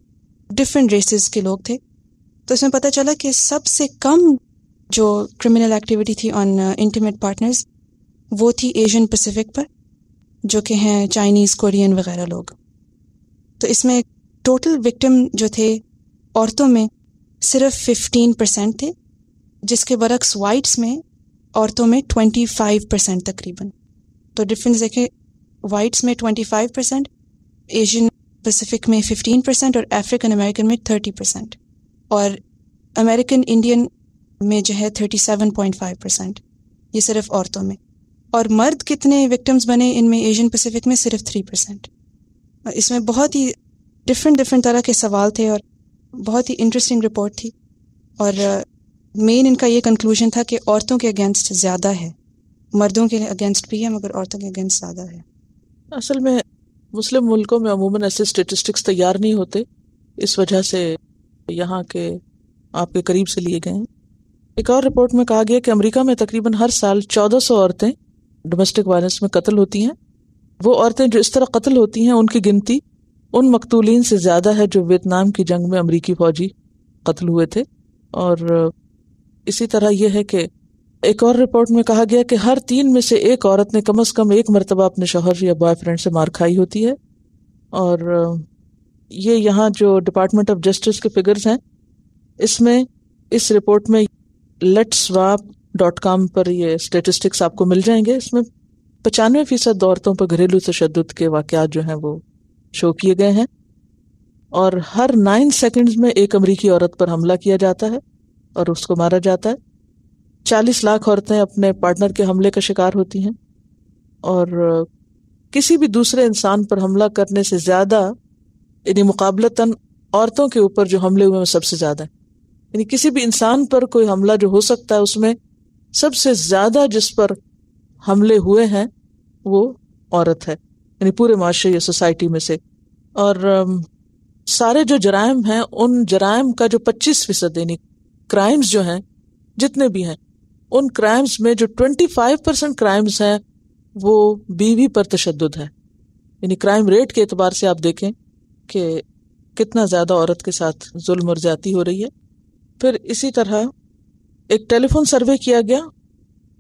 डिफरेंट रेसेस के लोग थे तो इसमें पता चला कि सबसे कम जो क्रिमिनल एक्टिविटी थी ऑन इंटीमेट पार्टनर्स वो थी एशियन पैसिफिक पर जो कि हैं चाइनीज़ कोरियन वगैरह लोग तो इसमें टोटल विक्टिम जो थे औरतों में सिर्फ 15 परसेंट थे जिसके बरक्स वाइट्स में औरतों में 25 परसेंट तकरीबन तो डिफरेंस देखें वाइट्स में 25 परसेंट एशियन पैसिफिक में 15 परसेंट और अफ्रीकन अमेरिकन में 30 परसेंट और अमेरिकन इंडियन में जो है 37.5 परसेंट ये सिर्फ औरतों में और मर्द कितने विक्टिम्स बने इनमें एशियन पैसिफिक में सिर्फ थ्री परसेंट इसमें बहुत ही डिफरेंट डिफरेंट तरह के सवाल थे और बहुत ही इंटरेस्टिंग रिपोर्ट थी और मेन uh, इनका ये कंक्लूजन था कि औरतों के अगेंस्ट ज़्यादा है मर्दों के अगेंस्ट भी है मगर औरतों के अगेंस्ट ज़्यादा है असल में मुस्लिम मुल्कों में अमूमन ऐसे स्टेटिस्टिक्स तैयार नहीं होते इस वजह से यहाँ के आपके करीब से लिए गए हैं एक और रिपोर्ट में कहा गया कि अमेरिका में तकरीबन हर साल 1400 औरतें डोमेस्टिक वायलेंस में कत्ल होती हैं वो औरतें जो इस तरह कत्ल होती हैं उनकी गिनती उन मकतूलिन से ज़्यादा है जो वियतनाम की जंग में अमरीकी फ़ौजी कत्ल हुए थे और इसी तरह यह है कि एक और रिपोर्ट में कहा गया कि हर तीन में से एक औरत ने कम अज़ कम एक मरतबा अपने शोहर या बॉयफ्रेंड से मार खाई होती है और ये यहाँ जो डिपार्टमेंट ऑफ जस्टिस के फिगर्स हैं इसमें इस रिपोर्ट में लेट्सवाप डॉट कॉम पर ये स्टेटिस्टिक्स आपको मिल जाएंगे इसमें पचानवे फीसद औरतों पर घरेलू तशद के वाक़ात जो हैं वो शो किए गए हैं और हर नाइन सेकंड्स में एक अमरीकी औरत पर हमला किया जाता है और उसको मारा जाता है चालीस लाख औरतें अपने पार्टनर के हमले का शिकार होती हैं और किसी भी दूसरे इंसान पर हमला करने से ज़्यादा यानी मुकाबलतन औरतों के ऊपर जो हमले हुए हैं सबसे ज़्यादा है यानी किसी भी इंसान पर कोई हमला जो हो सकता है उसमें सबसे ज्यादा जिस पर हमले हुए हैं वो औरत है यानी पूरे माशरे या सोसाइटी में से और सारे जो जराइम हैं उन जराइम का जो 25 फीसद यानी क्राइम्स जो हैं जितने भी हैं उन क्राइम्स में जो 25 परसेंट क्राइम्स हैं वो बीवी पर तशद है यानी क्राइम रेट के अतबार से आप देखें कि कितना ज़्यादा औरत के साथ जुल्म और जाती हो रही है फिर इसी तरह एक टेलीफोन सर्वे किया गया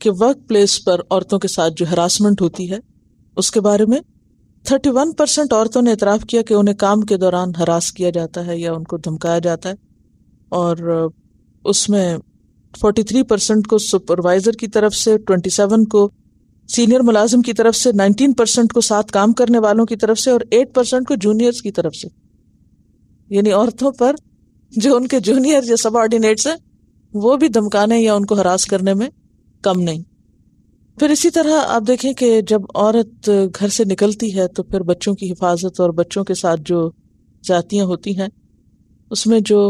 कि वर्क प्लेस पर औरतों के साथ जो हरासमेंट होती है उसके बारे में 31 परसेंट औरतों ने इतराफ़ किया कि उन्हें काम के दौरान हरास किया जाता है या उनको धमकाया जाता है और उसमें 43 परसेंट को सुपरवाइज़र की तरफ से 27 को सीनियर मुलाजिम की तरफ से 19 परसेंट को साथ काम करने वालों की तरफ से और 8 परसेंट को जूनियर्स की तरफ से यानी औरतों पर जो उनके जूनियर या सब ऑर्डिनेट्स हैं वो भी धमकाने या उनको हरास करने में कम नहीं फिर इसी तरह आप देखें कि जब औरत घर से निकलती है तो फिर बच्चों की हिफाजत और बच्चों के साथ जो जातियाँ होती हैं उसमें जो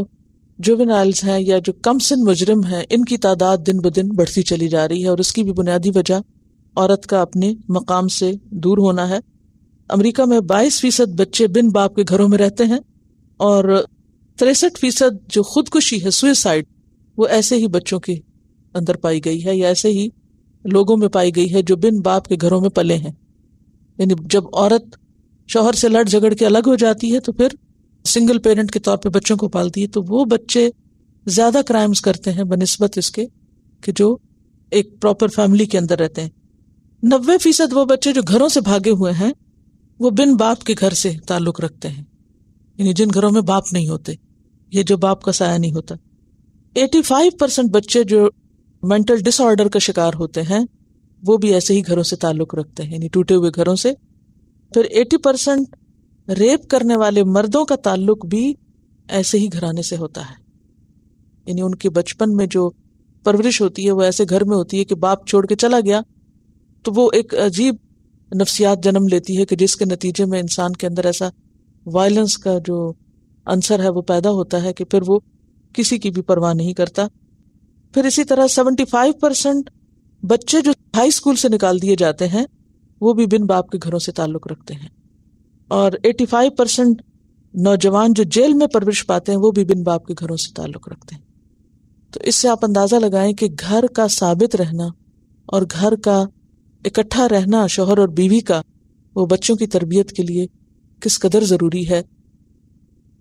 जुवेनाइल्स हैं या जो कम सिन मुजरम हैं इनकी तादाद दिन ब दिन बढ़ती चली जा रही है और उसकी भी बुनियादी वजह औरत का अपने मकाम से दूर होना है अमेरिका में बाईस फीसद बच्चे बिन बाप के घरों में रहते हैं और तिरसठ फीसद जो खुदकुशी है सुइसाइड वो ऐसे ही बच्चों के अंदर पाई गई है या ऐसे ही लोगों में पाई गई है जो बिन बाप के घरों में पले हैं यानी जब औरत शोहर से लड़ झगड़ के अलग हो जाती है तो फिर सिंगल पेरेंट के तौर पे बच्चों को पालती है तो वो बच्चे ज़्यादा क्राइम्स करते हैं बनस्बत इसके कि जो एक प्रॉपर फैमिली के अंदर रहते हैं नब्बे फीसद वो बच्चे जो घरों से भागे हुए हैं वो बिन बाप के घर से ताल्लुक़ रखते हैं यानी जिन घरों में बाप नहीं होते ये जो बाप का साया नहीं होता 85 परसेंट बच्चे जो मेंटल डिसऑर्डर का शिकार होते हैं वो भी ऐसे ही घरों से ताल्लुक रखते हैं यानी टूटे हुए घरों से फिर 80 परसेंट रेप करने वाले मर्दों का ताल्लुक भी ऐसे ही घराने से होता है यानी उनके बचपन में जो परवरिश होती है वो ऐसे घर में होती है कि बाप छोड़ के चला गया तो वो एक अजीब नफ्सियात जन्म लेती है कि जिसके नतीजे में इंसान के अंदर ऐसा वायलेंस का जो अंसर है वो पैदा होता है कि फिर वो किसी की भी परवाह नहीं करता फिर इसी तरह 75 परसेंट बच्चे जो हाई स्कूल से निकाल दिए जाते हैं वो भी बिन बाप के घरों से ताल्लुक रखते हैं और 85 परसेंट नौजवान जो जेल में परवरिश पाते हैं वो भी बिन बाप के घरों से ताल्लुक रखते हैं तो इससे आप अंदाज़ा लगाएं कि घर का साबित रहना और घर का इकट्ठा रहना शोहर और बीवी का वो बच्चों की तरबियत के लिए किस कदर ज़रूरी है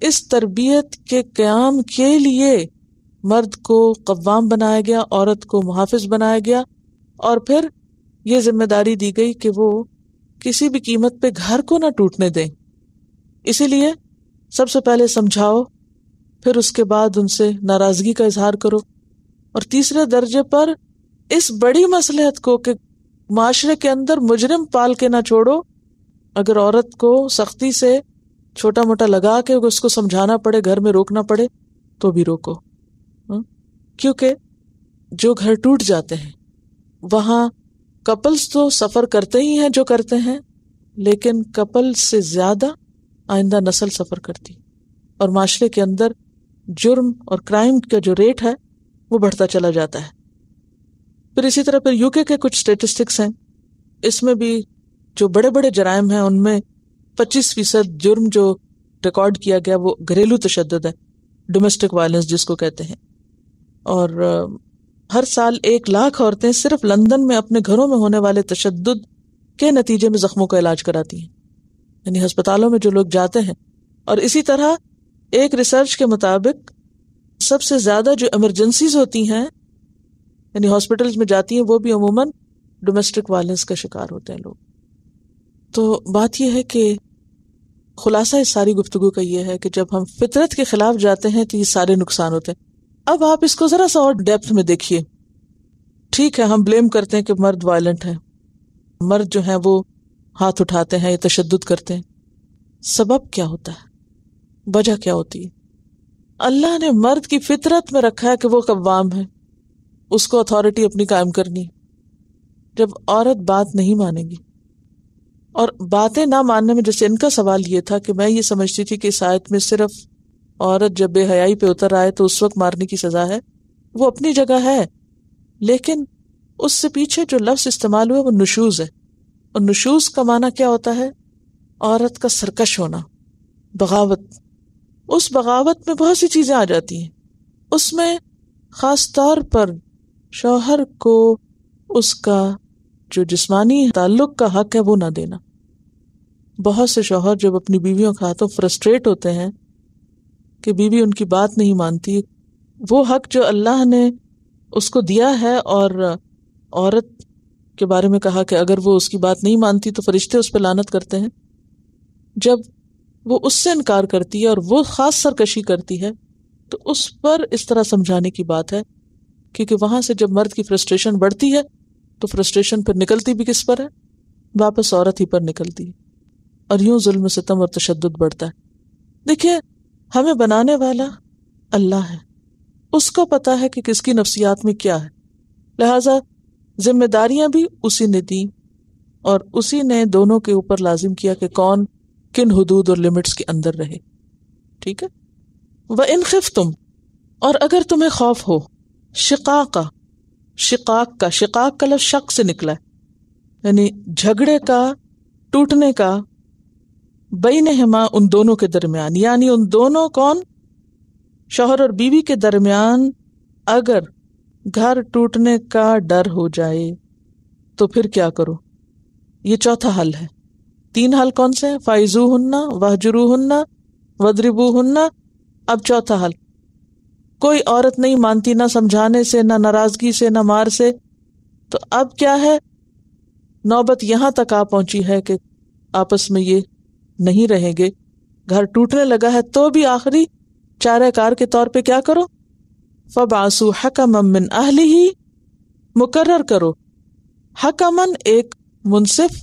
इस तरबियत के क्याम के लिए मर्द को कवाम बनाया गया औरत को मुहाफ़ बनाया गया और फिर ये जिम्मेदारी दी गई कि वो किसी भी कीमत पे घर को ना टूटने दें इसीलिए सबसे पहले समझाओ फिर उसके बाद उनसे नाराज़गी का इजहार करो और तीसरे दर्जे पर इस बड़ी मसलहत को कि माशरे के अंदर मुजरम पाल के ना छोड़ो अगर औरत को सख्ती से छोटा मोटा लगा के उसको समझाना पड़े घर में रोकना पड़े तो भी रोको हम्म? क्योंकि जो घर टूट जाते हैं वहां कपल्स तो सफ़र करते ही हैं जो करते हैं लेकिन कपल से ज़्यादा आइंदा नस्ल सफ़र करती और माशरे के अंदर जुर्म और क्राइम का जो रेट है वो बढ़ता चला जाता है फिर इसी तरह फिर यूके के कुछ स्टेटिस्टिक्स हैं इसमें भी जो बड़े बड़े जराइम हैं उनमें पच्चीस फीसद जुर्म जो रिकॉर्ड किया गया वो घरेलू तशद है डोमेस्टिक वायलेंस जिसको कहते हैं और हर साल एक लाख औरतें सिर्फ लंदन में अपने घरों में होने वाले तशद के नतीजे में जख्मों का इलाज कराती हैं यानी हस्पतालों में जो लोग जाते हैं और इसी तरह एक रिसर्च के मुताबिक सबसे ज़्यादा जो इमरजेंसीज होती हैं यानी हॉस्पिटल्स में जाती हैं वो भी अमूमन डोमेस्टिक वायलेंस का शिकार होते हैं लोग तो बात यह है कि खुलासा इस सारी गुफ्तु का यह है कि जब हम फितरत के खिलाफ जाते हैं तो ये सारे नुकसान होते हैं अब आप इसको ज़रा सा और डेप्थ में देखिए ठीक है हम ब्लेम करते हैं कि मर्द वायलेंट है मर्द जो है वो हाथ उठाते हैं या तशद करते हैं सबब क्या होता है वजह क्या होती है अल्लाह ने मर्द की फितरत में रखा है कि वो कवाम है उसको अथॉरिटी अपनी कायम करनी जब औरत बात नहीं मानेगी और बातें ना मानने में जैसे इनका सवाल ये था कि मैं ये समझती थी कि इस में सिर्फ औरत जब बेहयाई पे उतर आए तो उस वक्त मारने की सजा है वो अपनी जगह है लेकिन उससे पीछे जो लफ्ज इस्तेमाल हुआ वो नशूज है और नशूज का माना क्या होता है औरत का सरकश होना बगावत उस बगावत में बहुत सी चीज़ें आ जाती हैं उसमें ख़ास तौर पर शौहर को उसका जो जिस्मानी ताल्लुक का हक है वो ना देना बहुत से शोहर जब अपनी बीवियों के हाथों फ्रस्ट्रेट होते हैं कि बीवी उनकी बात नहीं मानती वो हक जो अल्लाह ने उसको दिया है और औरत के बारे में कहा कि अगर वो उसकी बात नहीं मानती तो फरिश्ते उस पर लानत करते हैं जब वो उससे इनकार करती है और वो ख़ास सरकशी करती है तो उस पर इस तरह समझाने की बात है क्योंकि वहाँ से जब मर्द की फ्रस्ट्रेशन बढ़ती है तो फ्रस्ट्रेशन पर निकलती भी किस पर है वापस औरत ही पर निकलती है और यूं जुल्म सितम और तशद बढ़ता है देखिए हमें बनाने वाला अल्लाह है उसको पता है कि किसकी नफ्सियात में क्या है लिहाजा जिम्मेदारियां भी उसी ने दी और उसी ने दोनों के ऊपर लाजिम किया कि कौन किन हदूद और लिमिट्स के अंदर रहे ठीक है व इन खिफ तुम और अगर तुम्हें खौफ हो शिका का शिकाक का शिकाक का लफ शक से निकला है यानी झगड़े का टूटने का बई नहमा उन दोनों के दरमियान यानी उन दोनों कौन शोहर और बीवी के दरमियान अगर घर टूटने का डर हो जाए तो फिर क्या करो ये चौथा हल है तीन हल कौन से हैं फाइजू हन्ना वहजरू हन्ना वद्रिबू हन्ना अब चौथा हल कोई औरत नहीं मानती ना समझाने से ना नाराजगी से ना मार से तो अब क्या है नौबत यहां तक आ पहुंची है कि आपस में ये नहीं रहेंगे घर टूटने लगा है तो भी आखिरी चाराकार के तौर पे क्या करो फबासु हकम मिन अहली ही मुकर्र करो हकमन एक मुनसिफ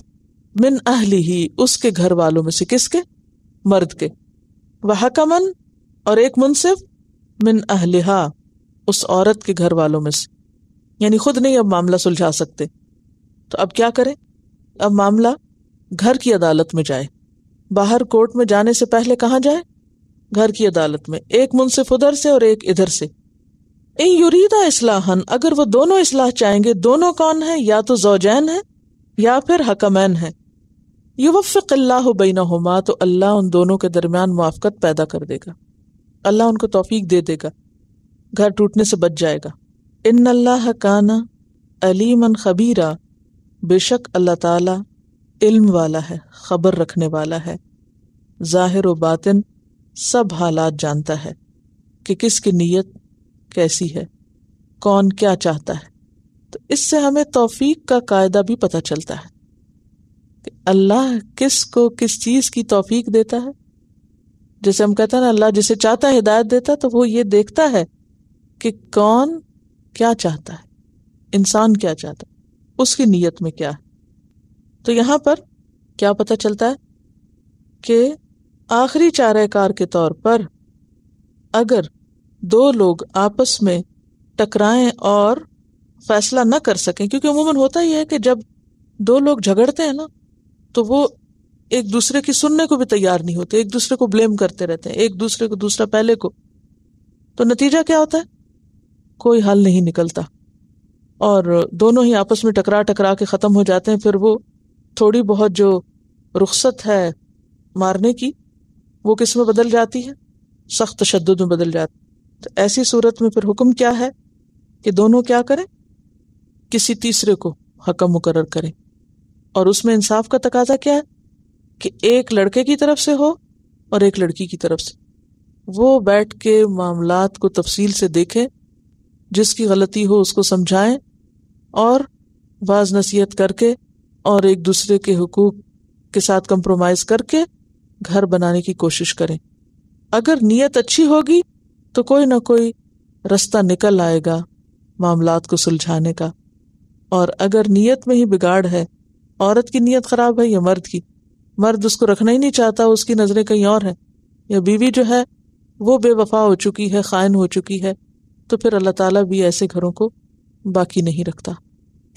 मिन अहली ही उसके घर वालों में से किसके मर्द के वह हकमन और एक मुनसिफ मिन अहलिहा उस औरत के घर वालों में से यानी खुद नहीं अब मामला सुलझा सकते तो अब क्या करें अब मामला घर की अदालत में जाए बाहर कोर्ट में जाने से पहले कहाँ जाए घर की अदालत में एक मुनसिफ उधर से और एक इधर से इन यूरीदा इसलाहन अगर वो दोनों इसलाह चाहेंगे दोनों कौन है या तो जोजैन है या फिर हकमैन है युवफ़िकल्लाह बैना हुमा तो अल्लाह उन दोनों के दरमियान मुआफ़त पैदा कर देगा अल्लाह उनको तोफीक दे देगा घर टूटने से बच जाएगा इन अल्लाह काना अलीमन खबीरा बेशक अल्लाह ताला इल्म वाला है खबर रखने वाला है ज़ाहिर व बातिन सब हालात जानता है कि किसकी नीयत कैसी है कौन क्या चाहता है तो इससे हमें तौफीक का कायदा भी पता चलता है कि अल्लाह किस को किस चीज़ की तौफीक देता है जैसे हम कहते हैं ना अल्लाह जिसे चाहता है हिदायत देता है तो वो ये देखता है कि कौन क्या चाहता है इंसान क्या चाहता है उसकी नीयत में क्या है तो यहाँ पर क्या पता चलता है कि आखिरी चाराकार के तौर पर अगर दो लोग आपस में टकराएं और फैसला ना कर सकें क्योंकि उमूमन होता ही है कि जब दो लोग झगड़ते हैं ना तो वो एक दूसरे की सुनने को भी तैयार नहीं होते एक दूसरे को ब्लेम करते रहते हैं एक दूसरे को दूसरा पहले को तो नतीजा क्या होता है कोई हल नहीं निकलता और दोनों ही आपस में टकरा टकरा के ख़त्म हो जाते हैं फिर वो थोड़ी बहुत जो रुख्सत है मारने की वो किस में बदल जाती है सख्त तशद में बदल जाती तो ऐसी सूरत में फिर हुक्म क्या है कि दोनों क्या करें किसी तीसरे को हकम मुकर करें और उसमें इंसाफ का तकाजा क्या है कि एक लड़के की तरफ से हो और एक लड़की की तरफ से वो बैठ के मामला को तफसील से देखें जिसकी गलती हो उसको समझाएं और बाज नसीहत करके और एक दूसरे के हकूक के साथ कंप्रोमाइज करके घर बनाने की कोशिश करें अगर नीयत अच्छी होगी तो कोई ना कोई रास्ता निकल आएगा मामला को सुलझाने का और अगर नीयत में ही बिगाड़ है औरत की नीयत खराब है या मर्द की मर्द उसको रखना ही नहीं चाहता उसकी नज़रें कहीं और हैं या बीवी जो है वो बेवफा हो चुकी है खाइन हो चुकी है तो फिर अल्लाह ताला भी ऐसे घरों को बाकी नहीं रखता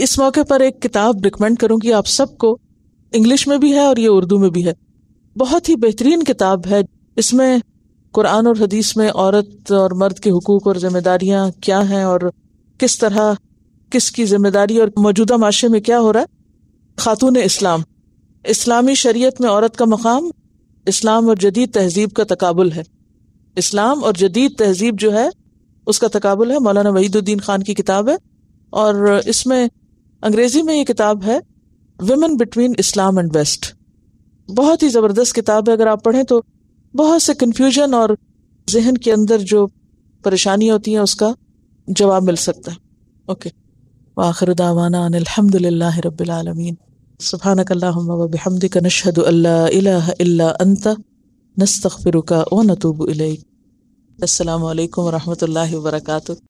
इस मौके पर एक किताब रिकमेंड करूंगी आप सबको इंग्लिश में भी है और ये उर्दू में भी है बहुत ही बेहतरीन किताब है इसमें कुरान और हदीस में औरत और मर्द के हकूक और जिम्मेदारियां क्या हैं और किस तरह किसकी जिम्मेदारी और मौजूदा माशरे में क्या हो रहा है खातून इस्लाम इस्लामी शरीयत में औरत का मकाम इस्लाम और जदीद तहजीब का तकबुल है इस्लाम और जदीद तहजीब जो है उसका तकबुल है मौलाना वहीदुद्दीन खान की किताब है और इसमें अंग्रेजी में ये किताब है women between Islam and west बहुत ही ज़बरदस्त किताब है अगर आप पढ़ें तो बहुत से कन्फ्यूजन और जहन के अंदर जो परेशानी होती है उसका जवाब मिल सकता है ओके आखिर दावाना अनिलहमदिल्ला व नतूब अल्लाम वरहमल वर्का